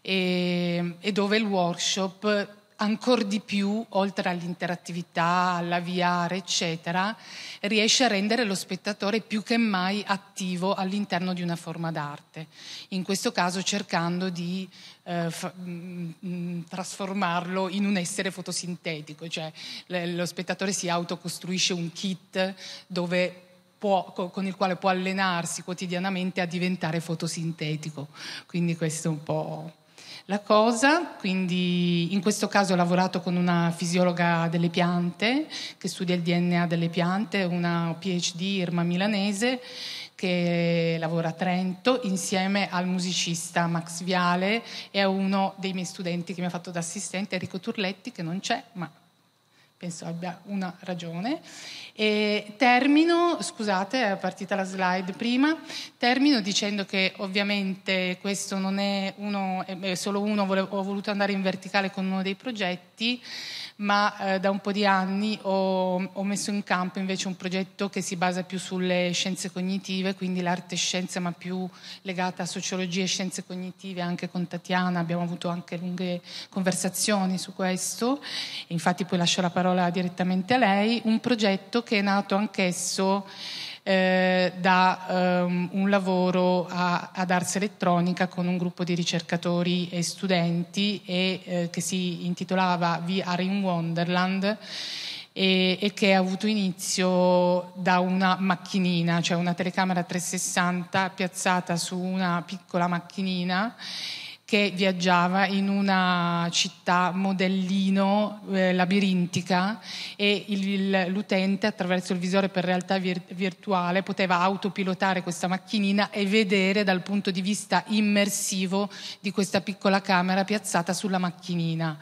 e, e dove il workshop ancora di più, oltre all'interattività, alla VR, eccetera, riesce a rendere lo spettatore più che mai attivo all'interno di una forma d'arte. In questo caso cercando di eh, fa, mh, mm, mm, trasformarlo in un essere fotosintetico, cioè le, lo spettatore si autocostruisce un kit dove Può, con il quale può allenarsi quotidianamente a diventare fotosintetico. Quindi questo è un po' la cosa. Quindi in questo caso ho lavorato con una fisiologa delle piante che studia il DNA delle piante, una PhD, Irma Milanese che lavora a Trento insieme al musicista Max Viale e a uno dei miei studenti che mi ha fatto da assistente, Enrico Turletti, che non c'è, ma penso abbia una ragione. E termino, scusate, è partita la slide prima, termino dicendo che ovviamente questo non è uno, è solo uno, volevo, ho voluto andare in verticale con uno dei progetti, ma eh, da un po' di anni ho, ho, messo in campo invece un progetto che si basa più sulle scienze cognitive, quindi l'arte e scienza, ma più legata a sociologia e scienze cognitive, anche con Tatiana abbiamo avuto anche lunghe conversazioni su questo, infatti poi lascio la parola direttamente a lei, un progetto che è nato anch'esso eh, da um, ehm, un lavoro a, ad Ars Elettronica con un gruppo di ricercatori e studenti e, eh, che si intitolava We Are in Wonderland e, e, che ha avuto inizio da una macchinina, cioè una telecamera 360 piazzata su una piccola macchinina che viaggiava in una città modellino eh, labirintica e il, l'utente attraverso il visore per realtà vir- virtuale poteva autopilotare questa macchinina e vedere dal punto di vista immersivo di questa piccola camera piazzata sulla macchinina.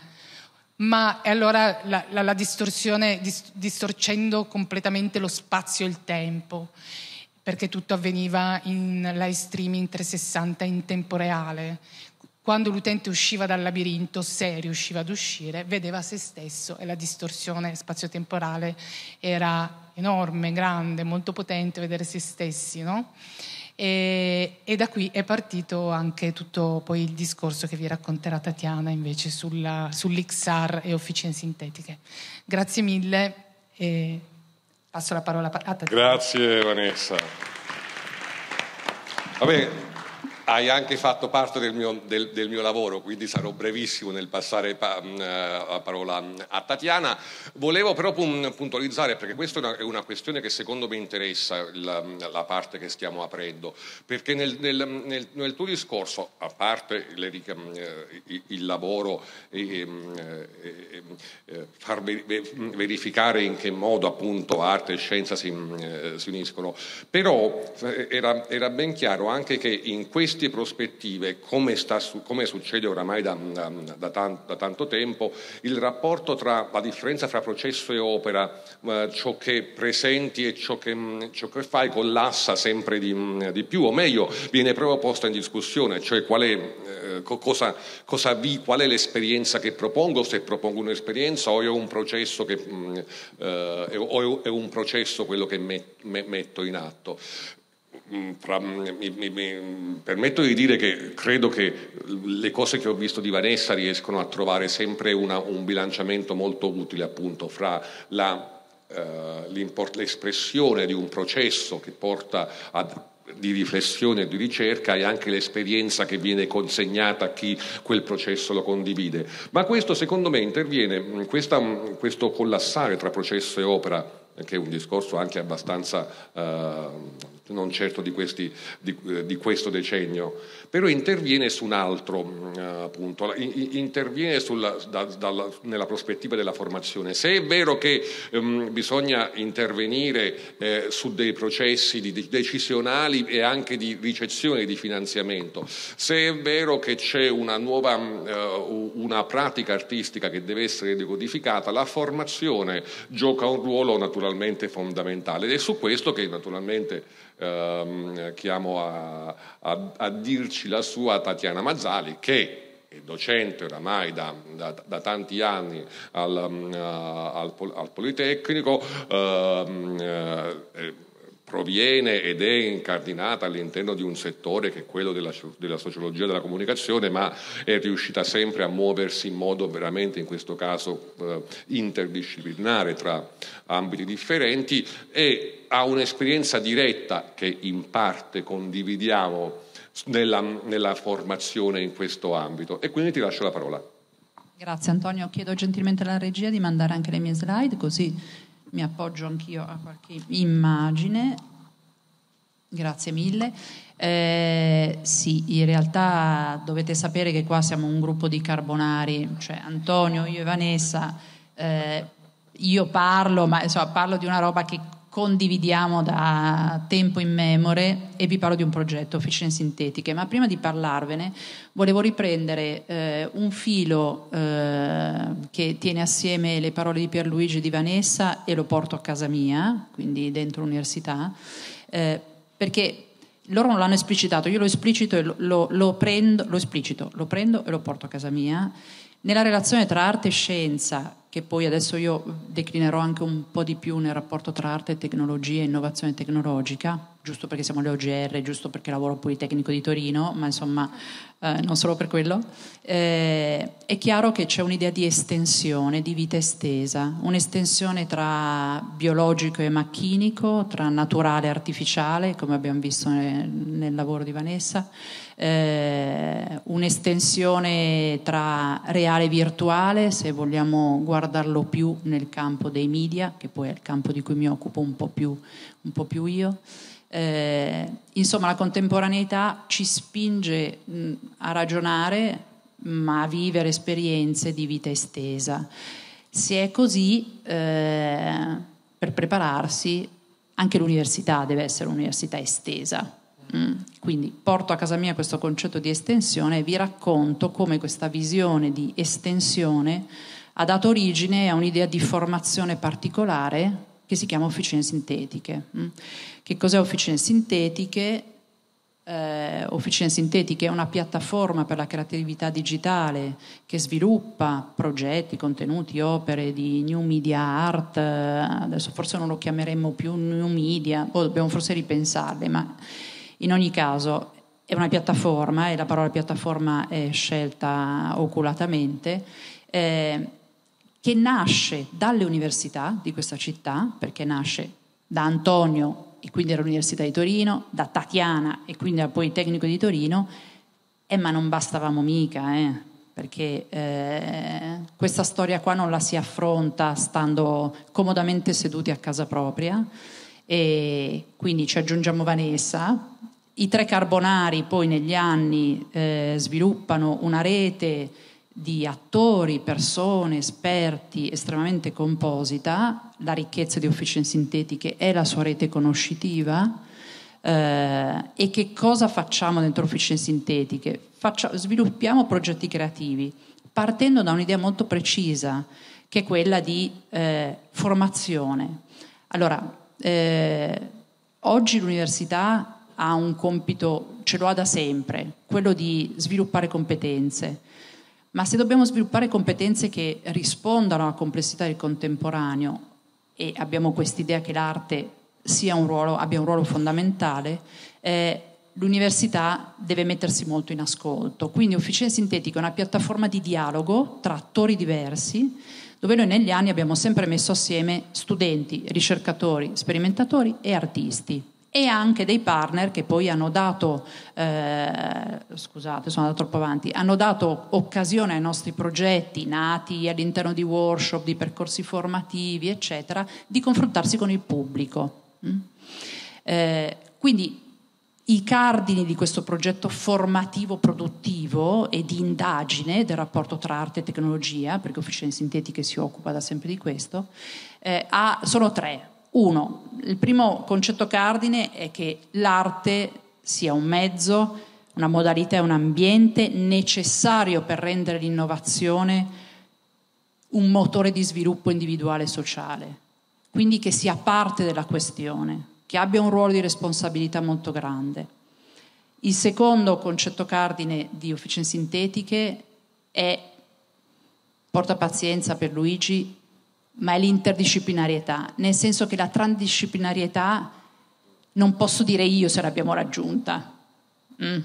Ma allora la, la, la distorsione dis- distorcendo completamente lo spazio e il tempo perché tutto avveniva in live streaming 360 in tempo reale. Quando l'utente usciva dal labirinto, se riusciva ad uscire, vedeva se stesso e la distorsione spazio-temporale era enorme, grande, molto potente vedere se stessi, no? E, e, da qui è partito anche tutto poi il discorso che vi racconterà Tatiana invece sulla, sull'XR e officine sintetiche. Grazie mille e passo la parola a Tatiana.
Grazie Vanessa. Va bene. Hai anche fatto parte del mio, del, del mio, lavoro, quindi sarò brevissimo nel passare pa, mm, eh, la parola mm, a Tatiana. Volevo però puntualizzare, perché questa è una, questione che secondo me interessa la, mm, la parte che stiamo aprendo, perché nel, nel, nel tuo discorso, a parte le, il, eh, il lavoro e, e, eh, e, far verificare in che modo appunto arte e scienza si, si uniscono, però era, era ben chiaro anche che in questo queste prospettive, come, sta, come succede oramai da, da, tanto, da, tanto, tempo, il rapporto tra la differenza tra processo e opera, eh, ciò che presenti e ciò che, ciò che fai collassa sempre di, di, più, o meglio, viene proprio posta in discussione, cioè qual è, eh, cosa, cosa vi, qual è l'esperienza che propongo, se propongo un'esperienza o è un processo, che, mm, eh, è, è un processo quello che me, me, metto in atto. Mm, mm, mi, mi, mi permetto di dire che credo che le cose che ho visto di Vanessa riescono a trovare sempre una, un bilanciamento molto utile appunto fra la, eh, l'espressione di un processo che porta ad di riflessione e di ricerca e anche l'esperienza che viene consegnata a chi quel processo lo condivide. Ma questo secondo me interviene, mm, questa, questo collassare tra processo e opera, che è un discorso anche abbastanza eh, non certo di, questi, di, eh, di, questo decennio, però interviene su un altro eh, mm, punto, interviene sulla, da, dalla, nella prospettiva della formazione. Se è vero che ehm, bisogna intervenire eh, su dei processi di, di decisionali e anche di ricezione di finanziamento, se è vero che c'è una nuova mm, eh, una pratica artistica che deve essere decodificata, la formazione gioca un ruolo naturalmente fondamentale ed è su questo che naturalmente ehm, chiamo a, a, a, dirci la sua Tatiana Mazzali che è docente oramai da, da, da tanti anni al, mm, al, al Politecnico, ehm, eh, proviene ed è incardinata all'interno di un settore che è quello della, della sociologia della comunicazione, ma è riuscita sempre a muoversi in modo veramente, in questo caso, eh, interdisciplinare tra ambiti differenti e ha un'esperienza diretta che in parte condividiamo nella, nella formazione in questo ambito. E quindi ti lascio la parola.
Grazie Antonio, chiedo gentilmente alla regia di mandare anche le mie slide così mi appoggio anch'io a qualche immagine. Grazie mille. Eh, sì, in realtà dovete sapere che qua siamo un gruppo di carbonari, cioè Antonio, io e Vanessa. Eh, io parlo, ma insomma, parlo di una roba che condividiamo da tempo in memore e vi parlo di un progetto, Officine Sintetiche, ma prima di parlarvene volevo riprendere eh, un filo eh, che tiene assieme le parole di Pierluigi e di Vanessa e lo porto a casa mia, quindi dentro l'università, eh, perché loro non l'hanno esplicitato, io lo esplicito e lo, lo, lo prendo, lo esplicito, lo prendo e lo porto a casa mia. Nella relazione tra arte e scienza che poi adesso io declinerò anche un po' di più nel rapporto tra arte e tecnologia e innovazione tecnologica, giusto perché siamo le OGR, giusto perché lavoro al Politecnico di Torino, ma insomma eh, non solo per quello, eh, è chiaro che c'è un'idea di estensione, di vita estesa, un'estensione tra biologico e macchinico, tra naturale e artificiale, come abbiamo visto nel, nel lavoro di Vanessa, eh, un'estensione tra reale e virtuale, se vogliamo guardarlo più nel campo dei media, che poi è il campo di cui mi occupo un po' più, un po più io. Eh, insomma, la contemporaneità ci spinge mh, mm, a ragionare, ma a vivere esperienze di vita estesa. Se è così, eh, per prepararsi, anche l'università deve essere un'università estesa. Mm. Quindi porto a casa mia questo concetto di estensione e vi racconto come questa visione di estensione ha dato origine a un'idea di formazione particolare che si chiama officine sintetiche. Mm? Che cos'è officine sintetiche? Eh, Officine Sintetiche è una piattaforma per la creatività digitale che sviluppa progetti, contenuti, opere di new media art, eh, adesso forse non lo chiameremmo più new media, o boh, dobbiamo forse ripensarle, ma in ogni caso è una piattaforma e la parola piattaforma è scelta oculatamente. Eh, che nasce dalle università di questa città, perché nasce da Antonio e quindi dall'Università di Torino, da Tatiana e quindi dal Politecnico di Torino, eh, ma non bastavamo mica, eh, perché eh, questa storia qua non la si affronta stando comodamente seduti a casa propria e quindi ci aggiungiamo Vanessa. I tre carbonari poi negli anni eh, sviluppano una rete di attori, persone, esperti estremamente composita, la ricchezza di officine sintetiche è la sua rete conoscitiva. Eh, e che cosa facciamo dentro officine sintetiche? Faccia, sviluppiamo progetti creativi partendo da un'idea molto precisa che è quella di eh, formazione. Allora, eh, oggi l'università ha un compito, ce lo ha da sempre, quello di sviluppare competenze ma se dobbiamo sviluppare competenze che rispondano alla complessità del contemporaneo e abbiamo quest'idea che l'arte un ruolo, abbia un ruolo fondamentale, eh, l'università deve mettersi molto in ascolto. Quindi Officina Sintetica è una piattaforma di dialogo tra attori diversi, dove noi negli anni abbiamo sempre messo assieme studenti, ricercatori, sperimentatori e artisti e anche dei partner che poi hanno dato, eh, scusate, sono andato troppo avanti, hanno dato occasione ai nostri progetti nati all'interno di workshop, di percorsi formativi, eccetera, di confrontarsi con il pubblico. Mm? Eh, quindi i cardini di questo progetto formativo produttivo e di indagine del rapporto tra arte e tecnologia, perché Officine Sintetiche si occupa da sempre di questo, eh, ha, sono tre. Uno, il primo concetto cardine è che l'arte sia un mezzo, una modalità, un ambiente necessario per rendere l'innovazione un motore di sviluppo individuale e sociale, quindi che sia parte della questione, che abbia un ruolo di responsabilità molto grande. Il secondo concetto cardine di Officine Sintetiche è, porta pazienza per Luigi, ma è l'interdisciplinarietà, nel senso che la transdisciplinarietà non posso dire io se l'abbiamo raggiunta, mm.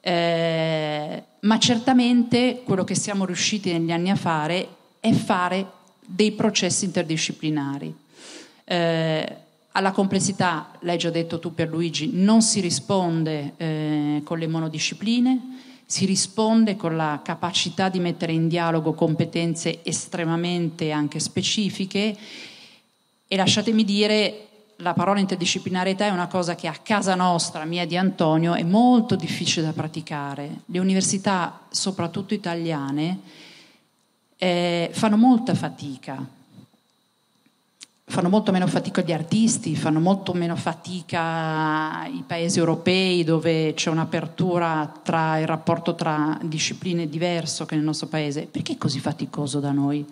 eh, ma certamente quello che siamo riusciti negli anni a fare è fare dei processi interdisciplinari. Eh, alla complessità, l'hai già detto tu per Luigi, non si risponde eh, con le monodiscipline, si risponde con la capacità di mettere in dialogo competenze estremamente anche specifiche e lasciatemi dire la parola interdisciplinarietà è una cosa che a casa nostra, mia di Antonio, è molto difficile da praticare. Le università, soprattutto italiane, eh, fanno molta fatica fanno molto meno fatica gli artisti, fanno molto meno fatica i paesi europei dove c'è un'apertura tra il rapporto tra discipline diverso che nel nostro paese. Perché è così faticoso da noi?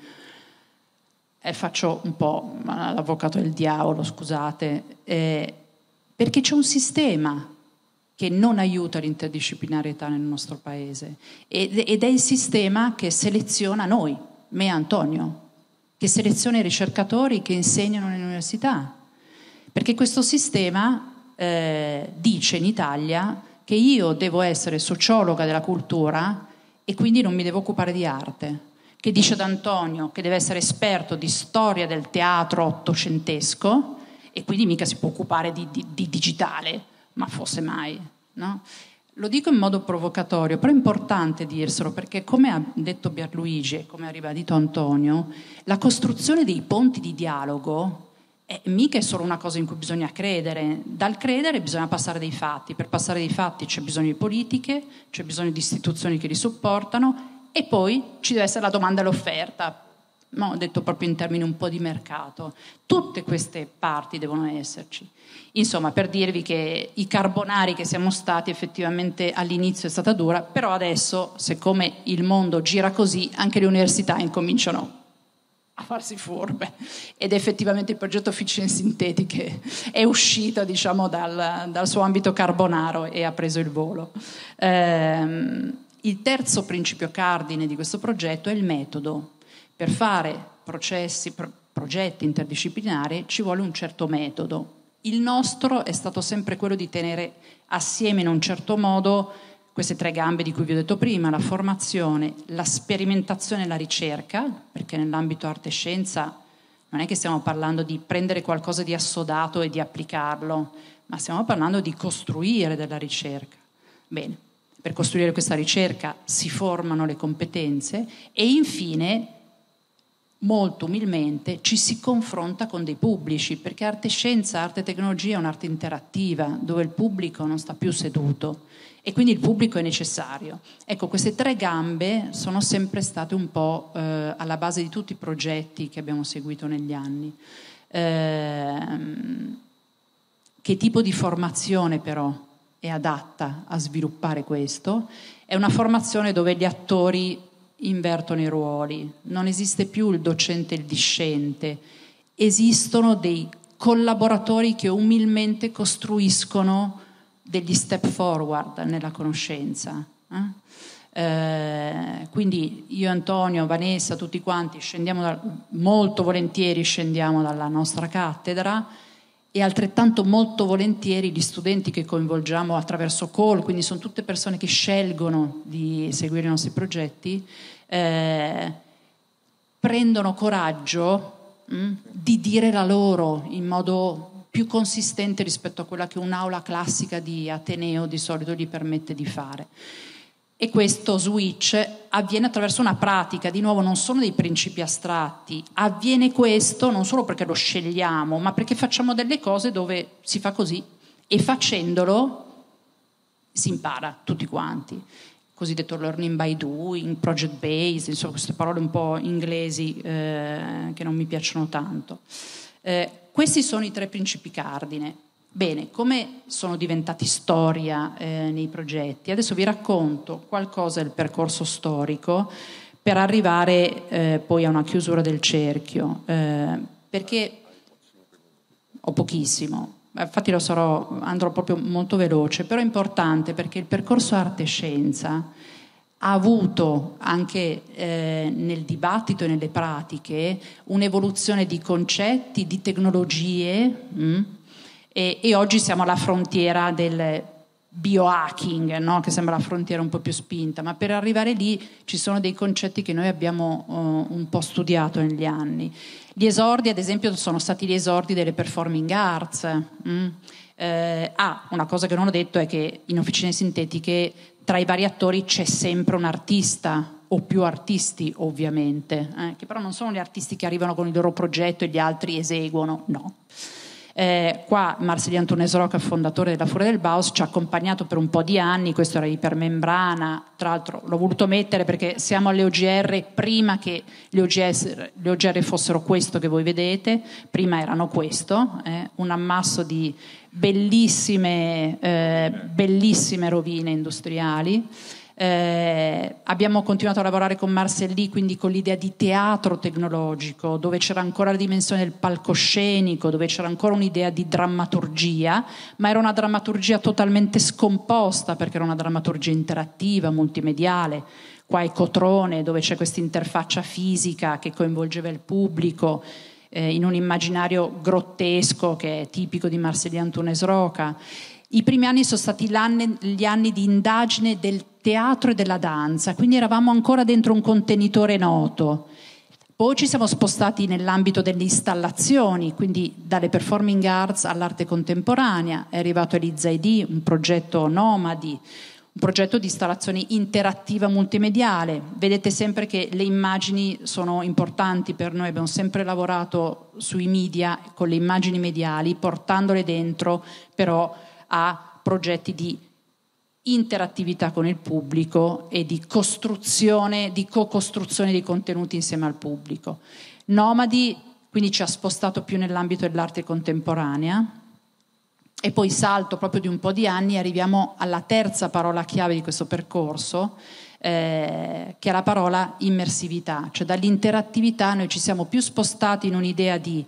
Eh, faccio un po' l'avvocato del diavolo, scusate, eh, perché c'è un sistema che non aiuta l'interdisciplinarietà nel nostro paese ed è il sistema che seleziona noi, me e Antonio, che seleziona i ricercatori che insegnano nelle università. Perché questo sistema eh, dice in Italia che io devo essere sociologa della cultura e quindi non mi devo occupare di arte. Che dice ad Antonio che deve essere esperto di storia del teatro ottocentesco e quindi mica si può occupare di, di, di digitale, ma forse mai. No? Lo dico in modo provocatorio, però è importante dirselo perché, come ha detto Pierluigi e come ha ribadito Antonio, la costruzione dei ponti di dialogo è mica è solo una cosa in cui bisogna credere. Dal credere bisogna passare dei fatti. Per passare dei fatti c'è bisogno di politiche, c'è bisogno di istituzioni che li supportano e poi ci deve essere la domanda e l'offerta. Ma ho detto proprio in termini un po' di mercato. Tutte queste parti devono esserci. Insomma, per dirvi che i carbonari che siamo stati effettivamente all'inizio è stata dura, però adesso, siccome il mondo gira così, anche le università incominciano a farsi forme ed effettivamente il progetto Fiction Sintetiche è uscito diciamo, dal, dal, suo ambito carbonaro e ha preso il volo. Ehm, il terzo principio cardine di questo progetto è il metodo. Per fare processi, pro- progetti interdisciplinari ci vuole un certo metodo. Il nostro è stato sempre quello di tenere assieme in un certo modo queste tre gambe di cui vi ho detto prima, la formazione, la sperimentazione e la ricerca, perché nell'ambito arte e scienza non è che stiamo parlando di prendere qualcosa di assodato e di applicarlo, ma stiamo parlando di costruire della ricerca. Bene, per costruire questa ricerca si formano le competenze e infine molto umilmente ci si confronta con dei pubblici, perché arte e scienza, arte e tecnologia è un'arte interattiva, dove il pubblico non sta più seduto e quindi il pubblico è necessario. Ecco, queste tre gambe sono sempre state un po' eh, alla base di tutti i progetti che abbiamo seguito negli anni. Eh, che tipo di formazione però è adatta a sviluppare questo? È una formazione dove gli attori invertono i ruoli, non esiste più il docente e il discente, esistono dei collaboratori che umilmente costruiscono degli step forward nella conoscenza. Eh? Eh, quindi io, Antonio, Vanessa, tutti quanti scendiamo da, molto volentieri scendiamo dalla nostra cattedra e altrettanto molto volentieri gli studenti che coinvolgiamo attraverso call, quindi sono tutte persone che scelgono di seguire i nostri progetti, eh, prendono coraggio mh, mm, di dire la loro in modo più consistente rispetto a quella che un'aula classica di Ateneo di solito gli permette di fare e questo switch avviene attraverso una pratica, di nuovo non sono dei principi astratti, avviene questo non solo perché lo scegliamo, ma perché facciamo delle cose dove si fa così e facendolo si impara tutti quanti. Cosiddetto learning by doing, project based, insomma queste parole un po' inglesi eh, che non mi piacciono tanto. Eh, questi sono i tre principi cardine. Bene, come sono diventati storia eh, nei progetti? Adesso vi racconto qualcosa del percorso storico per arrivare eh, poi a una chiusura del cerchio, eh, perché ho pochissimo, eh, infatti lo sarò, andrò proprio molto veloce, però è importante perché il percorso arte-scienza ha avuto anche eh, nel dibattito e nelle pratiche un'evoluzione di concetti, di tecnologie, mh, mm, e, e oggi siamo alla frontiera del biohacking, no? che sembra la frontiera un po' più spinta, ma per arrivare lì ci sono dei concetti che noi abbiamo uh, un po' studiato negli anni. Gli esordi, ad esempio, sono stati gli esordi delle performing arts. Mm. Eh, ah, una cosa che non ho detto è che in officine sintetiche tra i vari attori c'è sempre un artista o più artisti ovviamente, eh, che però non sono gli artisti che arrivano con il loro progetto e gli altri eseguono, no eh, qua Marsilio Antunes Roca, fondatore della Furia del Baus, ci ha accompagnato per un po' di anni, questo era ipermembrana, tra l'altro l'ho voluto mettere perché siamo alle OGR prima che le OGR, le OGR fossero questo che voi vedete, prima erano questo, eh, un ammasso di bellissime, eh, bellissime rovine industriali. Eh, abbiamo continuato a lavorare con Marcelli, quindi con l'idea di teatro tecnologico, dove c'era ancora la dimensione del palcoscenico, dove c'era ancora un'idea di drammaturgia, ma era una drammaturgia totalmente scomposta perché era una drammaturgia interattiva, multimediale. Qua è Cotrone, dove c'è questa interfaccia fisica che coinvolgeva il pubblico eh, in un immaginario grottesco che è tipico di Marcelli Antunes Roca. I primi anni sono stati gli anni di indagine del teatro e della danza, quindi eravamo ancora dentro un contenitore noto. Poi ci siamo spostati nell'ambito delle installazioni, quindi dalle performing arts all'arte contemporanea, è arrivato Eliza ID, un progetto nomadi, un progetto di installazione interattiva multimediale. Vedete sempre che le immagini sono importanti per noi, abbiamo sempre lavorato sui media con le immagini mediali, portandole dentro però a progetti di interattività con il pubblico e di costruzione, di co-costruzione di contenuti insieme al pubblico. Nomadi quindi ci ha spostato più nell'ambito dell'arte contemporanea e poi salto proprio di un po' di anni arriviamo alla terza parola chiave di questo percorso eh, che è la parola immersività, cioè dall'interattività noi ci siamo più spostati in un'idea di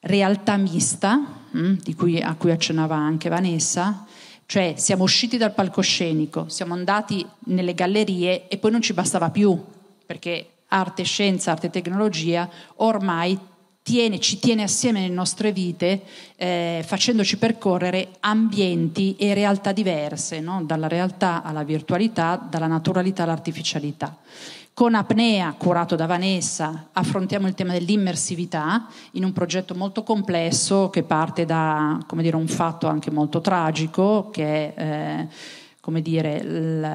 realtà mista, mh, mm, di cui, a cui accennava anche Vanessa, cioè siamo usciti dal palcoscenico, siamo andati nelle gallerie e poi non ci bastava più, perché arte, scienza, arte e tecnologia ormai Tiene, ci tiene assieme nelle nostre vite, eh, facendoci percorrere ambienti e realtà diverse, no? dalla realtà alla virtualità, dalla naturalità all'artificialità. Con Apnea, curato da Vanessa, affrontiamo il tema dell'immersività in un progetto molto complesso che parte da dire, un fatto anche molto tragico che è... Eh, come dire, il,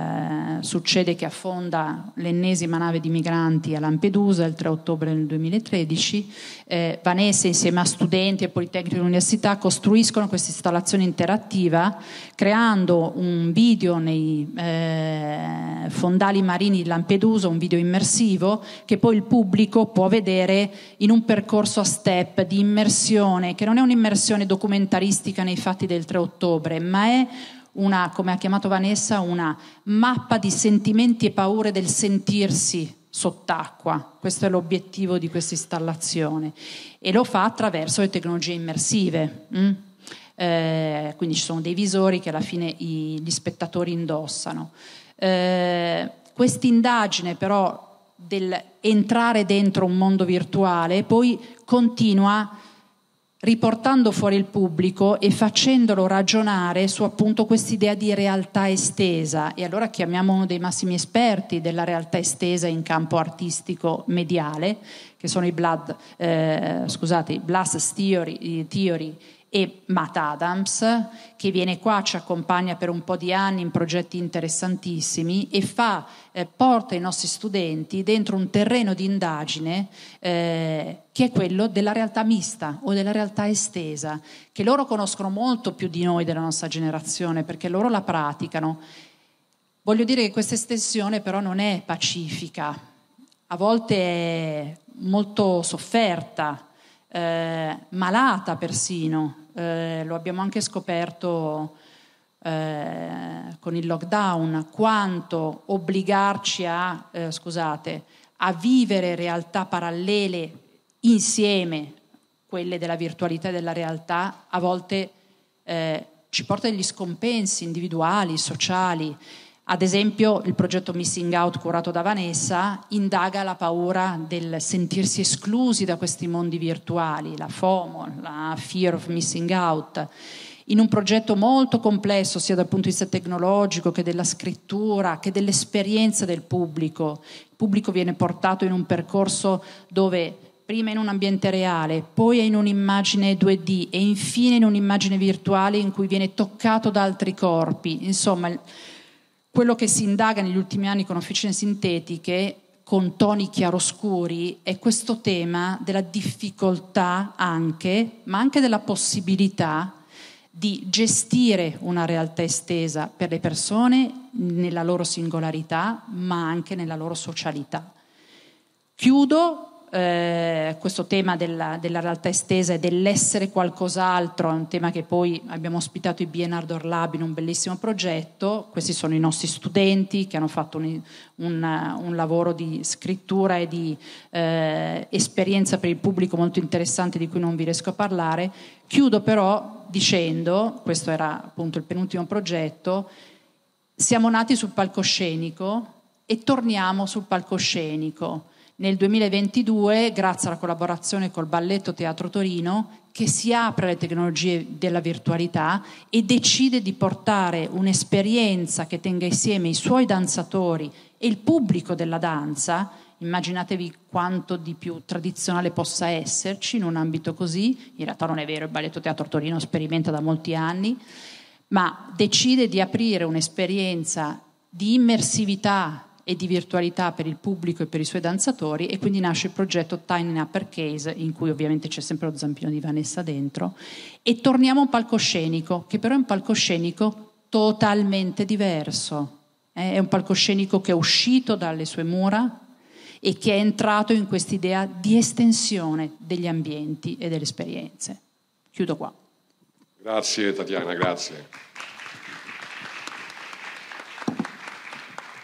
succede che affonda l'ennesima nave di migranti a Lampedusa il 3 ottobre del 2013, eh, Vanessa insieme a studenti e politecnici dell'Università costruiscono questa installazione interattiva creando un video nei eh, fondali marini di Lampedusa, un video immersivo che poi il pubblico può vedere in un percorso a step di immersione, che non è un'immersione documentaristica nei fatti del 3 ottobre, ma è una, come ha chiamato Vanessa, una mappa di sentimenti e paure del sentirsi sott'acqua. Questo è l'obiettivo di questa installazione e lo fa attraverso le tecnologie immersive. Mm? Eh, quindi ci sono dei visori che alla fine i, gli spettatori indossano. Eh, Quest'indagine però dell'entrare dentro un mondo virtuale poi continua riportando fuori il pubblico e facendolo ragionare su appunto idea di realtà estesa e allora chiamiamo uno dei massimi esperti della realtà estesa in campo artistico mediale che sono i, blood, eh, scusate, Blast theory, theory e Matt Adams, che viene qua, ci accompagna per un po' di anni in progetti interessantissimi e fa, eh, porta i nostri studenti dentro un terreno di indagine eh, che è quello della realtà mista o della realtà estesa, che loro conoscono molto più di noi della nostra generazione perché loro la praticano. Voglio dire che questa estensione però non è pacifica, a volte è molto sofferta eh, malata persino, eh, lo abbiamo anche scoperto eh, con il lockdown, quanto obbligarci a, eh, scusate, a vivere realtà parallele insieme, quelle della virtualità e della realtà, a volte eh, ci porta degli scompensi individuali, sociali ad esempio il progetto Missing Out curato da Vanessa indaga la paura del sentirsi esclusi da questi mondi virtuali, la FOMO, la Fear of Missing Out, in un progetto molto complesso sia dal punto di vista tecnologico che della scrittura, che dell'esperienza del pubblico. Il pubblico viene portato in un percorso dove prima in un ambiente reale, poi in un'immagine 2D e infine in un'immagine virtuale in cui viene toccato da altri corpi. Insomma, quello che si indaga negli ultimi anni con officine sintetiche, con toni chiaroscuri, è questo tema della difficoltà anche, ma anche della possibilità di gestire una realtà estesa per le persone nella loro singolarità, ma anche nella loro socialità. Chiudo eh, questo tema della, della, realtà estesa e dell'essere qualcos'altro, è un tema che poi abbiamo ospitato i Bienardor Lab in un bellissimo progetto, questi sono i nostri studenti che hanno fatto un, un, un lavoro di scrittura e di eh, esperienza per il pubblico molto interessante di cui non vi riesco a parlare. Chiudo però dicendo, questo era appunto il penultimo progetto, siamo nati sul palcoscenico e torniamo sul palcoscenico nel 2022, grazie alla collaborazione col Balletto Teatro Torino, che si apre alle tecnologie della virtualità e decide di portare un'esperienza che tenga insieme i suoi danzatori e il pubblico della danza. Immaginatevi quanto di più tradizionale possa esserci in un ambito così, in realtà non è vero, il Balletto Teatro Torino sperimenta da molti anni, ma decide di aprire un'esperienza di immersività e di virtualità per il pubblico e per i suoi danzatori e quindi nasce il progetto Tiny Upper Case in cui ovviamente c'è sempre lo zampino di Vanessa dentro e torniamo a un palcoscenico che però è un palcoscenico totalmente diverso è un palcoscenico che è uscito dalle sue mura e che è entrato in quest'idea di estensione degli ambienti e delle esperienze chiudo qua
grazie Tatiana grazie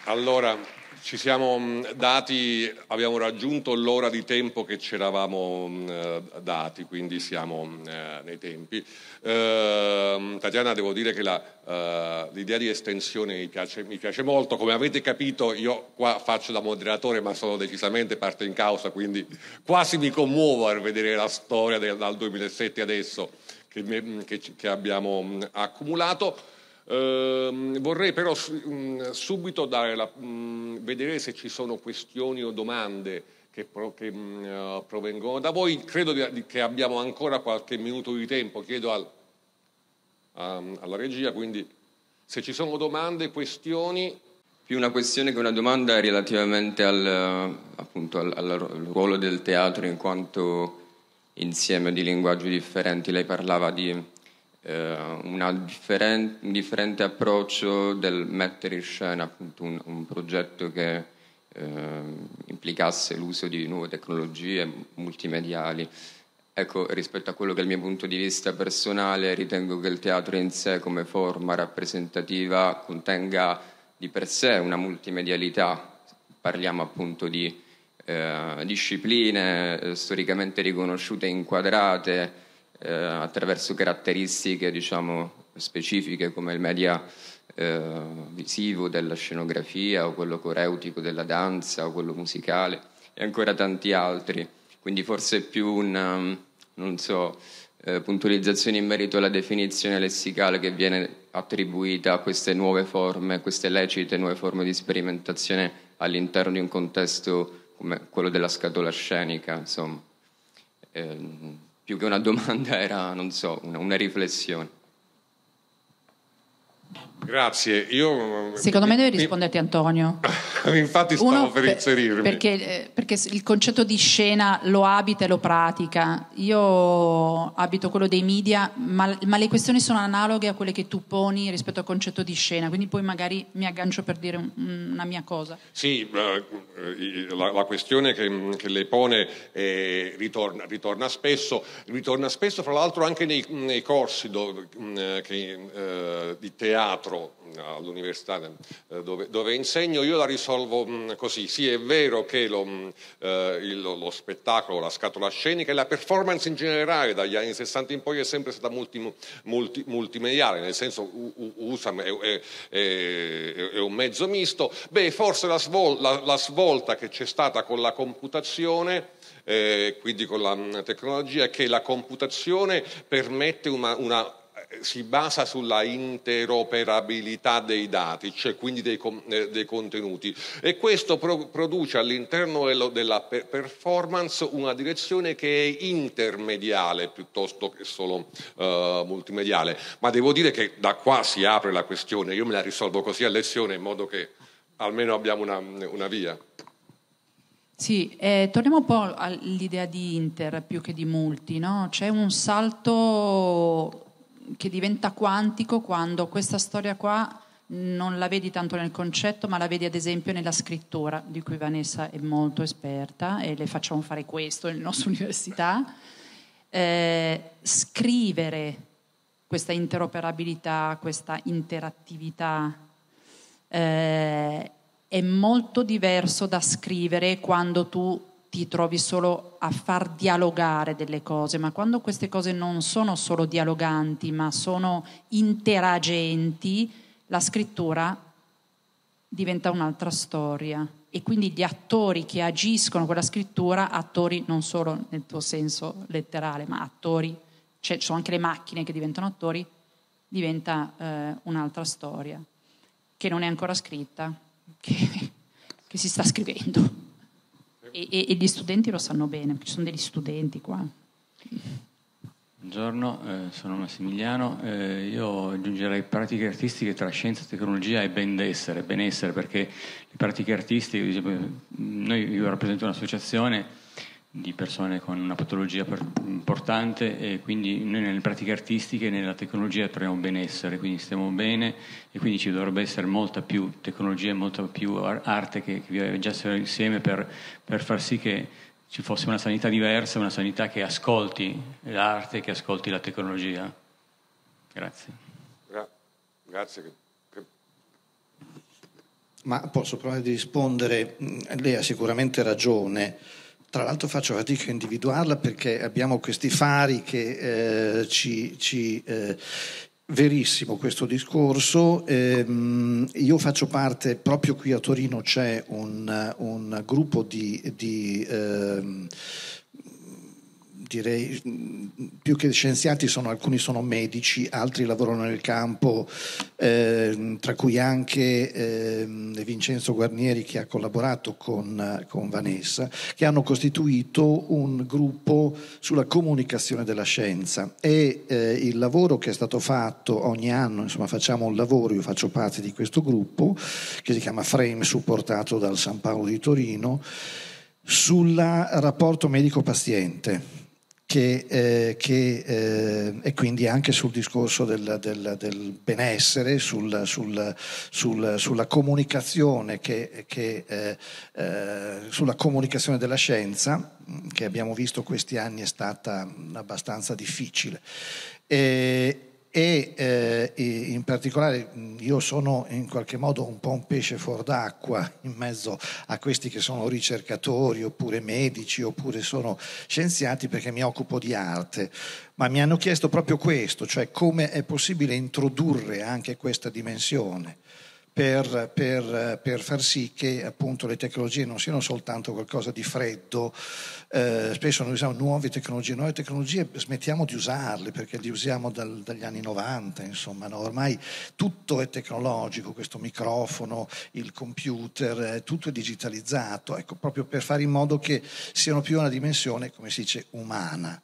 Allora, ci siamo mm, dati, abbiamo raggiunto l'ora di tempo che ci eravamo mm, eh, dati, quindi siamo mm, eh, nei tempi. Eh, Tatiana, devo dire che la, uh, l'idea di estensione mi piace, mi piace, molto. Come avete capito, io qua faccio da moderatore, ma sono decisamente parte in causa, quindi quasi mi commuovo a vedere la storia del, dal 2007 adesso che, che, che abbiamo accumulato. Eh, vorrei però mh, subito la, mh, vedere se ci sono questioni o domande che, pro, che mh, eh, provengono da voi. Credo di, che abbiamo ancora qualche minuto di tempo, chiedo al, a, ehm, alla regia, quindi se ci sono domande, questioni.
Più una questione che una domanda relativamente al, appunto, al, al ruolo del teatro in quanto insieme di linguaggi differenti. Lei parlava di eh, differen- un differente approccio del mettere in scena appunto, un, un, progetto che eh, implicasse l'uso di nuove tecnologie multimediali. Ecco, rispetto a quello che è il mio punto di vista personale, ritengo che il teatro in sé come forma rappresentativa contenga di per sé una multimedialità. Parliamo appunto di eh, discipline eh, storicamente riconosciute e inquadrate, eh, attraverso caratteristiche diciamo, specifiche come il media eh, visivo della scenografia o quello coreutico della danza o quello musicale e ancora tanti altri. Quindi forse più una um, so, eh, puntualizzazione in merito alla definizione lessicale che viene attribuita a queste nuove forme, queste lecite nuove forme di sperimentazione all'interno di un contesto come quello della scatola scenica, insomma. Eh, più che una domanda era, non so, una, una riflessione. Grazie. Io... Mm, Secondo me devi
risponderti Antonio.
Infatti stavo Uno, per inserirmi.
Perché, eh, perché, il concetto di scena lo abita e lo pratica. Io abito quello dei media, ma, ma, le questioni sono analoghe a quelle che tu poni rispetto al concetto di scena, quindi poi magari mi aggancio per dire una mia cosa.
Sì, eh, la, la questione che, mm, che, lei pone eh, ritorna, ritorna, spesso, ritorna spesso fra l'altro anche nei, nei corsi do, mm, che, eh, di teatro teatro eh, all'università eh, dove, dove, insegno, io la risolvo mm, così. Sì, è vero che lo, mm, eh, il, lo, spettacolo, la scatola scenica e la performance in generale dagli anni 60 in poi è sempre stata multi, multi, multimediale, nel senso usa, è, è, è, è, un mezzo misto. Beh, forse la, svol, la, la svolta che c'è stata con la computazione eh, quindi con la mm, tecnologia, che la computazione permette una, una si basa sulla interoperabilità dei dati, cioè quindi dei, eh, dei contenuti e questo pro produce all'interno dello, della performance una direzione che è intermediale piuttosto che solo uh, multimediale, ma devo dire che da qua si apre la questione, io me la risolvo così a lezione in modo che almeno abbiamo una, una via.
Sì, eh, torniamo un po' all'idea di Inter più che di multi, no? C'è un salto che diventa quantico quando questa storia qua non la vedi tanto nel concetto, ma la vedi ad esempio nella scrittura, di cui Vanessa è molto esperta e le facciamo fare questo nella nostra università. Eh, scrivere questa interoperabilità, questa interattività eh, è molto diverso da scrivere quando tu ti trovi solo a far dialogare delle cose, ma quando queste cose non sono solo dialoganti, ma sono interagenti, la scrittura diventa un'altra storia. E quindi gli attori che agiscono con la scrittura, attori non solo nel tuo senso letterale, ma attori, cioè ci sono anche le macchine che diventano attori, diventa eh, un'altra storia, che non è ancora scritta, che, che si sta scrivendo. E, e, e, gli studenti lo sanno bene, perché ci sono degli studenti qua.
Buongiorno, eh, sono Massimiliano. Eh, io aggiungerei pratiche artistiche tra scienza, tecnologia e benessere, benessere perché le pratiche artistiche, noi io rappresento un'associazione di persone con una patologia per, importante e quindi noi nelle pratiche artistiche e nella tecnologia troviamo benessere, quindi stiamo bene e quindi ci dovrebbe essere molta più tecnologia e molta più arte che, che viaggiassero insieme per, per far sì che ci fosse una sanità diversa, una sanità che ascolti l'arte, che ascolti la tecnologia. Grazie. Gra- grazie.
Ma posso provare a rispondere? Mm, lei ha sicuramente ragione. Tra l'altro faccio fatica a individuarla perché abbiamo questi fari che eh, ci... ci eh, verissimo questo discorso. Ehm, io faccio parte, proprio qui a Torino c'è un, un gruppo di... di ehm, direi più che scienziati sono, alcuni sono medici, altri lavorano nel campo, eh, tra cui anche eh, Vincenzo Guarnieri che ha collaborato con, con, Vanessa, che hanno costituito un gruppo sulla comunicazione della scienza e eh, il lavoro che è stato fatto ogni anno, insomma facciamo un lavoro, io faccio parte di questo gruppo che si chiama Frame supportato dal San Paolo di Torino sul rapporto medico-paziente che, eh, che, eh, e quindi anche sul discorso del, del, del benessere, sul, sul, sul, sulla comunicazione che, che, eh, eh sulla comunicazione della scienza che abbiamo visto questi anni è stata abbastanza difficile. E, e eh, in particolare io sono in qualche modo un po' un pesce fuor d'acqua in mezzo a questi che sono ricercatori oppure medici oppure sono scienziati perché mi occupo di arte, ma mi hanno chiesto proprio questo, cioè come è possibile introdurre anche questa dimensione. Per, per, per, far sì che appunto, le tecnologie non siano soltanto qualcosa di freddo, eh, spesso noi usiamo nuove tecnologie, nuove tecnologie smettiamo di usarle perché le usiamo dal, dagli anni 90, insomma, no? ormai tutto è tecnologico, questo microfono, il computer, eh, tutto è digitalizzato, ecco, proprio per fare in modo che siano più una dimensione, come si dice, umana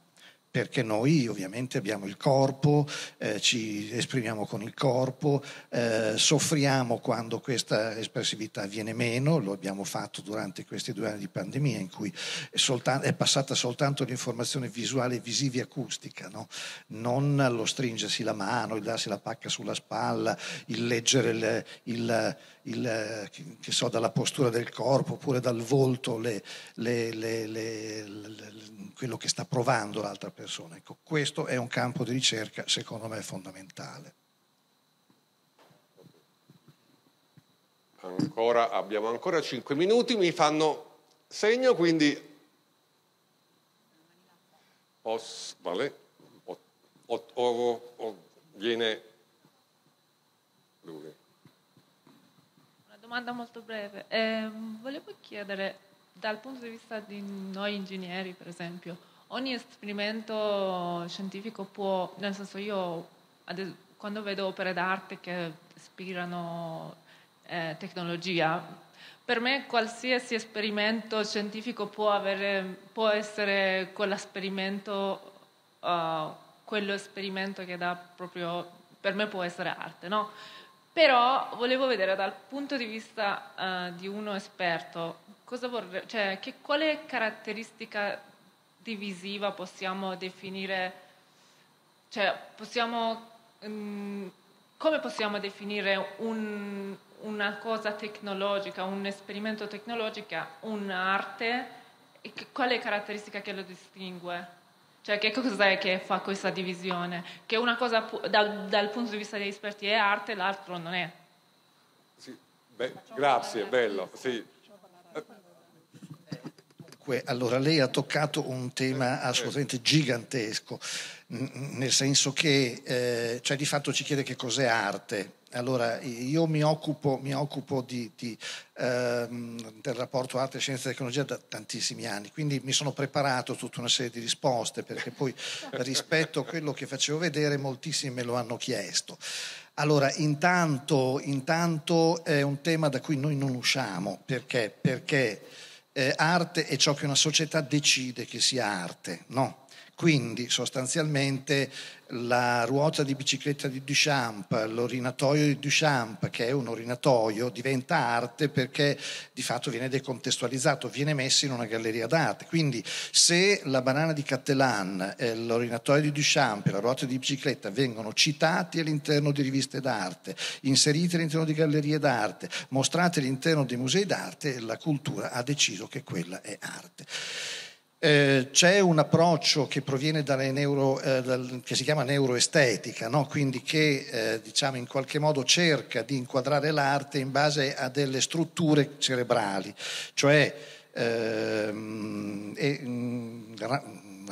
perché noi ovviamente abbiamo il corpo, eh, ci esprimiamo con il corpo, eh, soffriamo quando questa espressività viene meno, lo abbiamo fatto durante questi due anni di pandemia in cui è, soltanto, è passata soltanto l'informazione visuale, visiva e acustica, no? non lo stringersi la mano, il darsi la pacca sulla spalla, il leggere il, il, il, che so, dalla postura del corpo oppure dal volto le, le, le, quello che sta provando l'altra persona persona. Ecco, questo è un campo di ricerca, secondo me, fondamentale.
Ancora, abbiamo ancora 5 minuti, mi fanno segno, quindi o, vale, o, o, o viene lui.
Una domanda molto breve. Eh, volevo chiedere, dal punto di vista di noi ingegneri, per esempio, ogni esperimento scientifico può, nel senso io quando vedo opere d'arte che ispirano eh, tecnologia, per me qualsiasi esperimento scientifico può, avere, può essere quell'esperimento, uh, quello esperimento che dà proprio, per me può essere arte, no? Però volevo vedere dal punto di vista uh, di uno esperto, vorrei, cioè, che, quale caratteristica divisiva, possiamo definire, cioè possiamo, um, come possiamo definire un, una cosa tecnologica, un esperimento tecnologico, un'arte, e che, qual è la caratteristica che lo distingue? Cioè, che cos'è che fa questa divisione? Che una cosa dal, dal punto di vista degli esperti è arte, l'altro non è.
Sì, beh, grazie, bello. Sì
allora lei ha toccato un tema assolutamente gigantesco, nel senso che eh, cioè di fatto ci chiede che cos'è arte. Allora, io mi occupo, mi occupo di, di, ehm, del rapporto arte, scienza e tecnologia da tantissimi anni, quindi mi sono preparato tutta una serie di risposte, perché poi rispetto a quello che facevo vedere moltissimi me lo hanno chiesto. Allora, intanto, intanto è un tema da cui noi non usciamo, perché? Perché eh, arte è ciò che una società decide che sia arte, no? Quindi sostanzialmente la ruota di bicicletta di Duchamp, l'orinatoio di Duchamp, che è un orinatoio, diventa arte perché di fatto viene decontestualizzato, viene messo in una galleria d'arte. Quindi se la banana di Cattelan, l'orinatoio di Duchamp e la ruota di bicicletta vengono citati all'interno di riviste d'arte, inseriti all'interno di gallerie d'arte, mostrati all'interno dei musei d'arte, la cultura ha deciso che quella è arte. Eh, c'è un approccio che proviene dalle neuro, eh, dal, che si chiama neuroestetica, no? quindi che eh, diciamo in qualche modo cerca di inquadrare l'arte in base a delle strutture cerebrali, cioè ehm, e, mh, mm,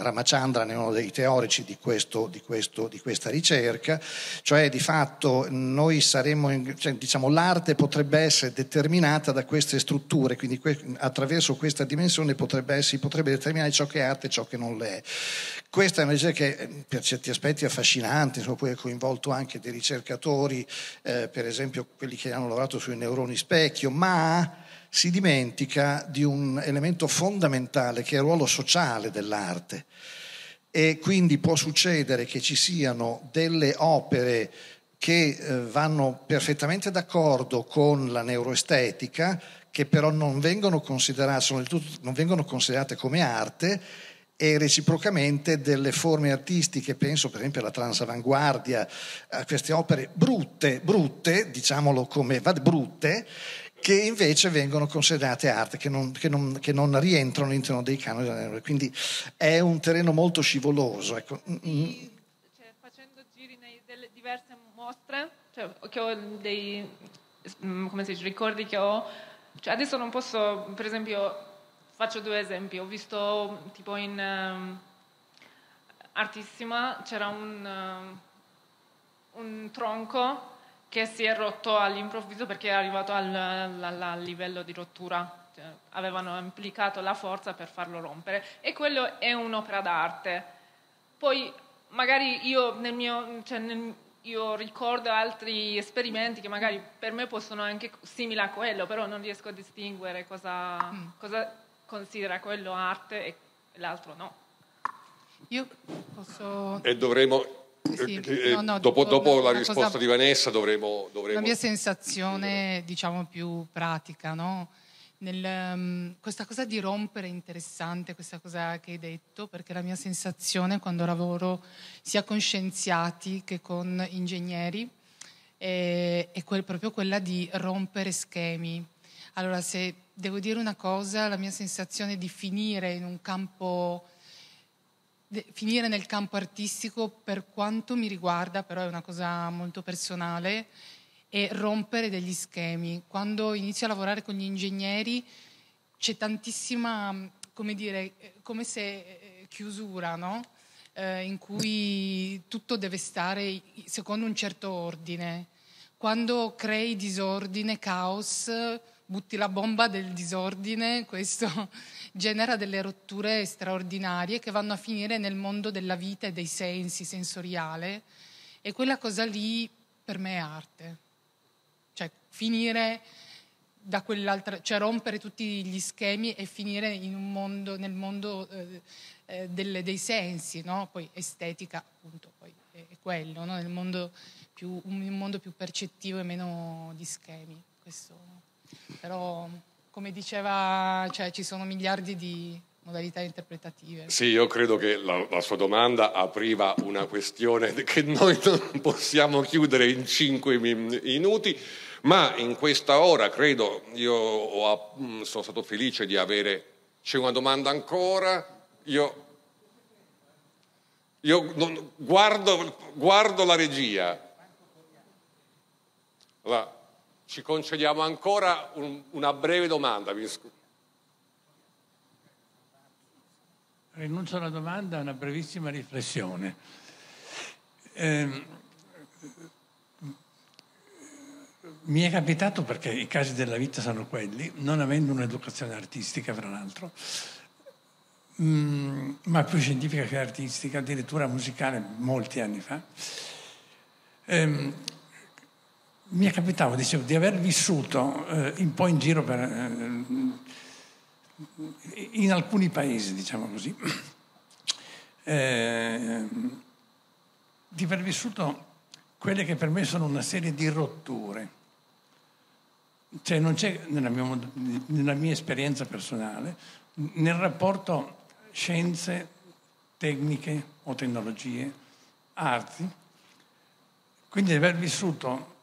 Ramachandran è uno dei teorici di, questo, di, questo, di questa ricerca, cioè di fatto noi saremmo, in, cioè, diciamo, l'arte potrebbe essere determinata da queste strutture, quindi que- attraverso questa dimensione potrebbe, si potrebbe determinare ciò che è arte e ciò che non l'è. Questa è una ricerca che per certi aspetti è affascinante, insomma, poi ha coinvolto anche dei ricercatori, eh, per esempio quelli che hanno lavorato sui neuroni specchio, ma si dimentica di un elemento fondamentale che è il ruolo sociale dell'arte e quindi può succedere che ci siano delle opere che eh, vanno perfettamente d'accordo con la neuroestetica, che però non vengono, non vengono considerate come arte e reciprocamente delle forme artistiche, penso per esempio alla transavanguardia, a queste opere brutte, brutte, diciamolo come va brutte, che invece vengono considerate arte, che non, che non, che non rientrano all'interno dei canoni. Quindi è un terreno molto scivoloso. Ecco. Mm, mm.
cioè, facendo giri nelle diverse mostre, cioè, che ho dei mm, come si dice, ricordi che ho, cioè, adesso non posso, per esempio, faccio due esempi, ho visto tipo in um, Artissima c'era un, um, un tronco che si è rotto all'improvviso perché è arrivato al, al, al livello di rottura cioè, avevano implicato la forza per farlo rompere e quello è un'opera d'arte. Poi magari io, nel mio, cioè nel, io ricordo altri esperimenti che magari per me possono anche simili a quello, però non riesco a distinguere cosa, mm. cosa considera quello arte e l'altro no.
Io posso...
E dovremo eh, sì. Eh, no, no, dopo, dopo la risposta cosa, di Vanessa dovremo, dovremo... La mia
sensazione, diciamo, più pratica, no? Nel, um, questa cosa di rompere è interessante, questa cosa che hai detto, perché la mia sensazione quando lavoro sia con scienziati che con ingegneri è, è quel, proprio quella di rompere schemi. Allora, se devo dire una cosa, la mia sensazione di finire in un campo finire nel campo artistico per quanto mi riguarda, però è una cosa molto personale, e rompere degli schemi. Quando inizio a lavorare con gli ingegneri c'è tantissima, come dire, come se eh, chiusura, no? eh, in cui tutto deve stare secondo un certo ordine. Quando crei disordine, caos, butti la bomba del disordine, questo genera delle rotture straordinarie che vanno a finire nel mondo della vita e dei sensi sensoriale e quella cosa lì per me è arte. Cioè finire da quell'altra, cioè rompere tutti gli schemi e finire mondo, nel mondo eh, eh, delle, dei sensi, no? Poi estetica appunto poi è, è quello, no? Nel mondo più, un mondo più percettivo e meno di schemi. Questo, però come diceva, cioè, ci sono miliardi di modalità interpretative.
Sì, io credo che la, la sua domanda apriva una questione che noi non possiamo chiudere in cinque minuti, ma in questa ora credo, io ho, mm, sono stato felice di avere... C'è una domanda ancora? Io io non, guardo, guardo, la regia. La, ci concediamo ancora un, una breve domanda.
Rinuncio alla una domanda, una brevissima riflessione. Eh, mi è capitato, perché i casi della vita sono quelli, non avendo un'educazione artistica, fra l'altro, mh, mm, ma più scientifica che artistica, addirittura musicale molti anni fa, ehm, mi capitava, dicevo, di aver vissuto eh, un po' in giro per, eh, in alcuni paesi, diciamo così, eh, di aver vissuto quelle che per me sono una serie di rotture. Cioè non c'è, nella mia, nella mia esperienza personale, nel rapporto scienze, tecniche o tecnologie, arti, quindi di aver vissuto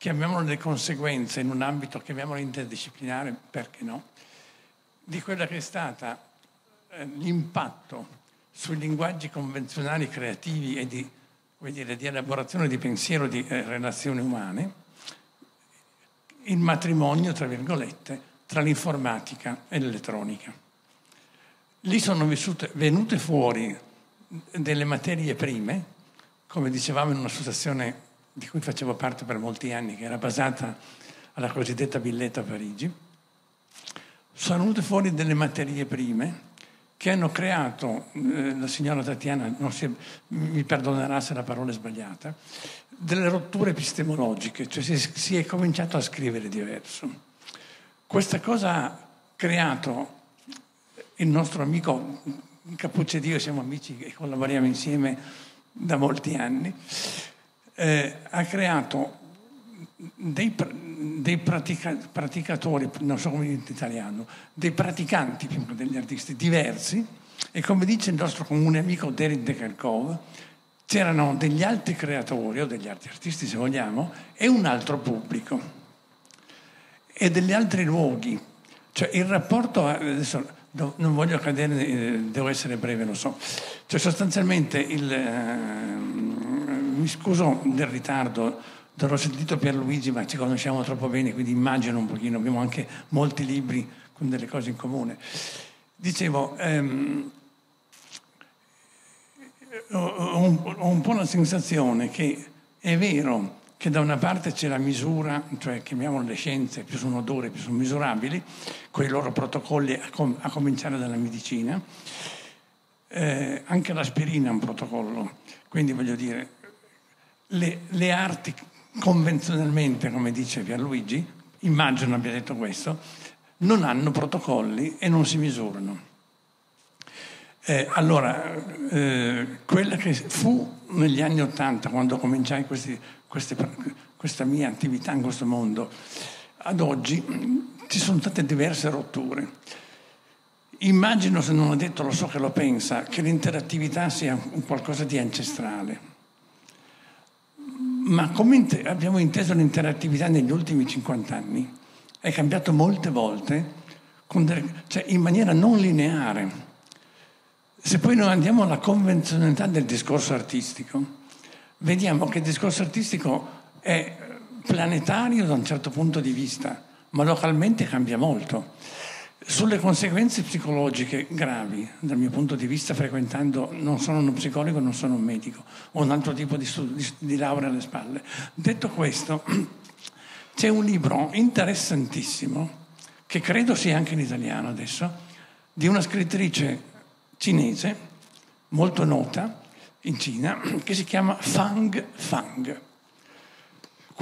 chiamiamolo le conseguenze, in un ambito chiamiamolo interdisciplinare, perché no, di quella che è stata eh, l'impatto sui linguaggi convenzionali creativi e di, dire, di elaborazione di pensiero di eh, relazioni umane, il matrimonio, tra virgolette, tra l'informatica e l'elettronica. Lì sono vissute, venute fuori delle materie prime, come dicevamo in un'associazione di cui facevo parte per molti anni, che era basata alla cosiddetta Villetta a Parigi, sono venute fuori delle materie prime che hanno creato, eh, la signora Tatiana si, mi perdonerà se la parola è sbagliata, delle rotture epistemologiche, cioè si, si è cominciato a scrivere diverso. Questa cosa ha creato il nostro amico Capuccio e io siamo amici e collaboriamo insieme da molti anni, eh, ha creato dei, dei pratica, praticatori, non so come dire in italiano, dei praticanti più che degli artisti diversi e come dice il nostro comune amico De Dekerkov, c'erano degli altri creatori o degli altri artisti se vogliamo e un altro pubblico e degli altri luoghi. Cioè il rapporto, eh, adesso non voglio cadere, eh, devo essere breve, lo so, cioè sostanzialmente il... Eh, mi scuso del ritardo, L'ho sentito Pierluigi, ma ci conosciamo troppo bene, quindi immagino un pochino, abbiamo anche molti libri con delle cose in comune. Dicevo, ehm, ho, un, ho, un, po' la sensazione che è vero che da una parte c'è la misura, cioè chiamiamole le scienze, più sono odore, più sono misurabili, con i loro protocolli a, com- a cominciare dalla medicina, eh, anche l'aspirina è un protocollo, quindi voglio dire, le, le arti convenzionalmente, come dice Pierluigi, immagino abbia detto questo, non hanno protocolli e non si misurano. Eh, allora, eh, quella che fu negli anni Ottanta, quando cominciai questi, queste, questa mia attività in questo mondo, ad oggi ci sono state diverse rotture. Immagino, se non ho detto, lo so che lo pensa, che l'interattività sia qualcosa di ancestrale ma come abbiamo inteso l'interattività negli ultimi 50 anni è cambiato molte volte cioè in maniera non lineare. Se poi noi andiamo alla convenzionalità del discorso artistico, vediamo che il discorso artistico è planetario da un certo punto di vista, ma localmente cambia molto. Sulle conseguenze psicologiche gravi, dal mio punto di vista, frequentando, non sono uno psicologo, non sono un medico, ho un altro tipo di, studi, di laurea alle spalle. Detto questo, c'è un libro interessantissimo, che credo sia anche in italiano adesso, di una scrittrice cinese molto nota in Cina, che si chiama Fang Fang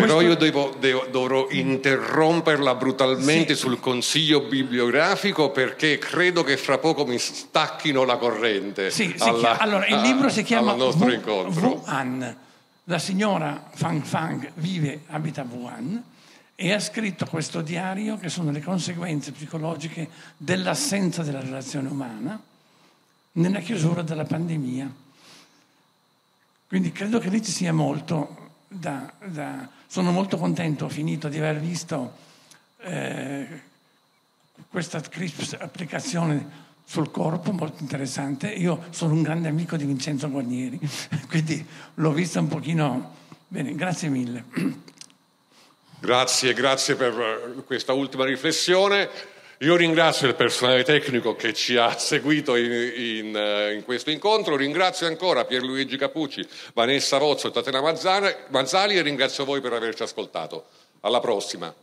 però io devo, devo, dovrò interromperla brutalmente sì. sul consiglio bibliografico perché credo che fra poco mi stacchino la corrente. Sì, alla, chiama, allora il libro si chiama Wu,
Wuhan. La signora Fang Fang vive, abita a Wuhan e ha scritto questo diario che sono le conseguenze psicologiche dell'assenza della relazione umana nella chiusura della pandemia. Quindi credo che lì ci sia molto da, da sono molto contento, ho finito, di aver visto eh, questa CRISPS applicazione sul corpo, molto interessante. Io sono un grande amico di Vincenzo Guarnieri, quindi l'ho vista un pochino... Bene, grazie mille.
Grazie, grazie per questa ultima riflessione. Io ringrazio il personale tecnico che ci ha seguito in, in, eh, in questo incontro, ringrazio ancora Pierluigi Capucci, Vanessa Rozzo e Tatena Mazzali e ringrazio voi per averci ascoltato. Alla prossima.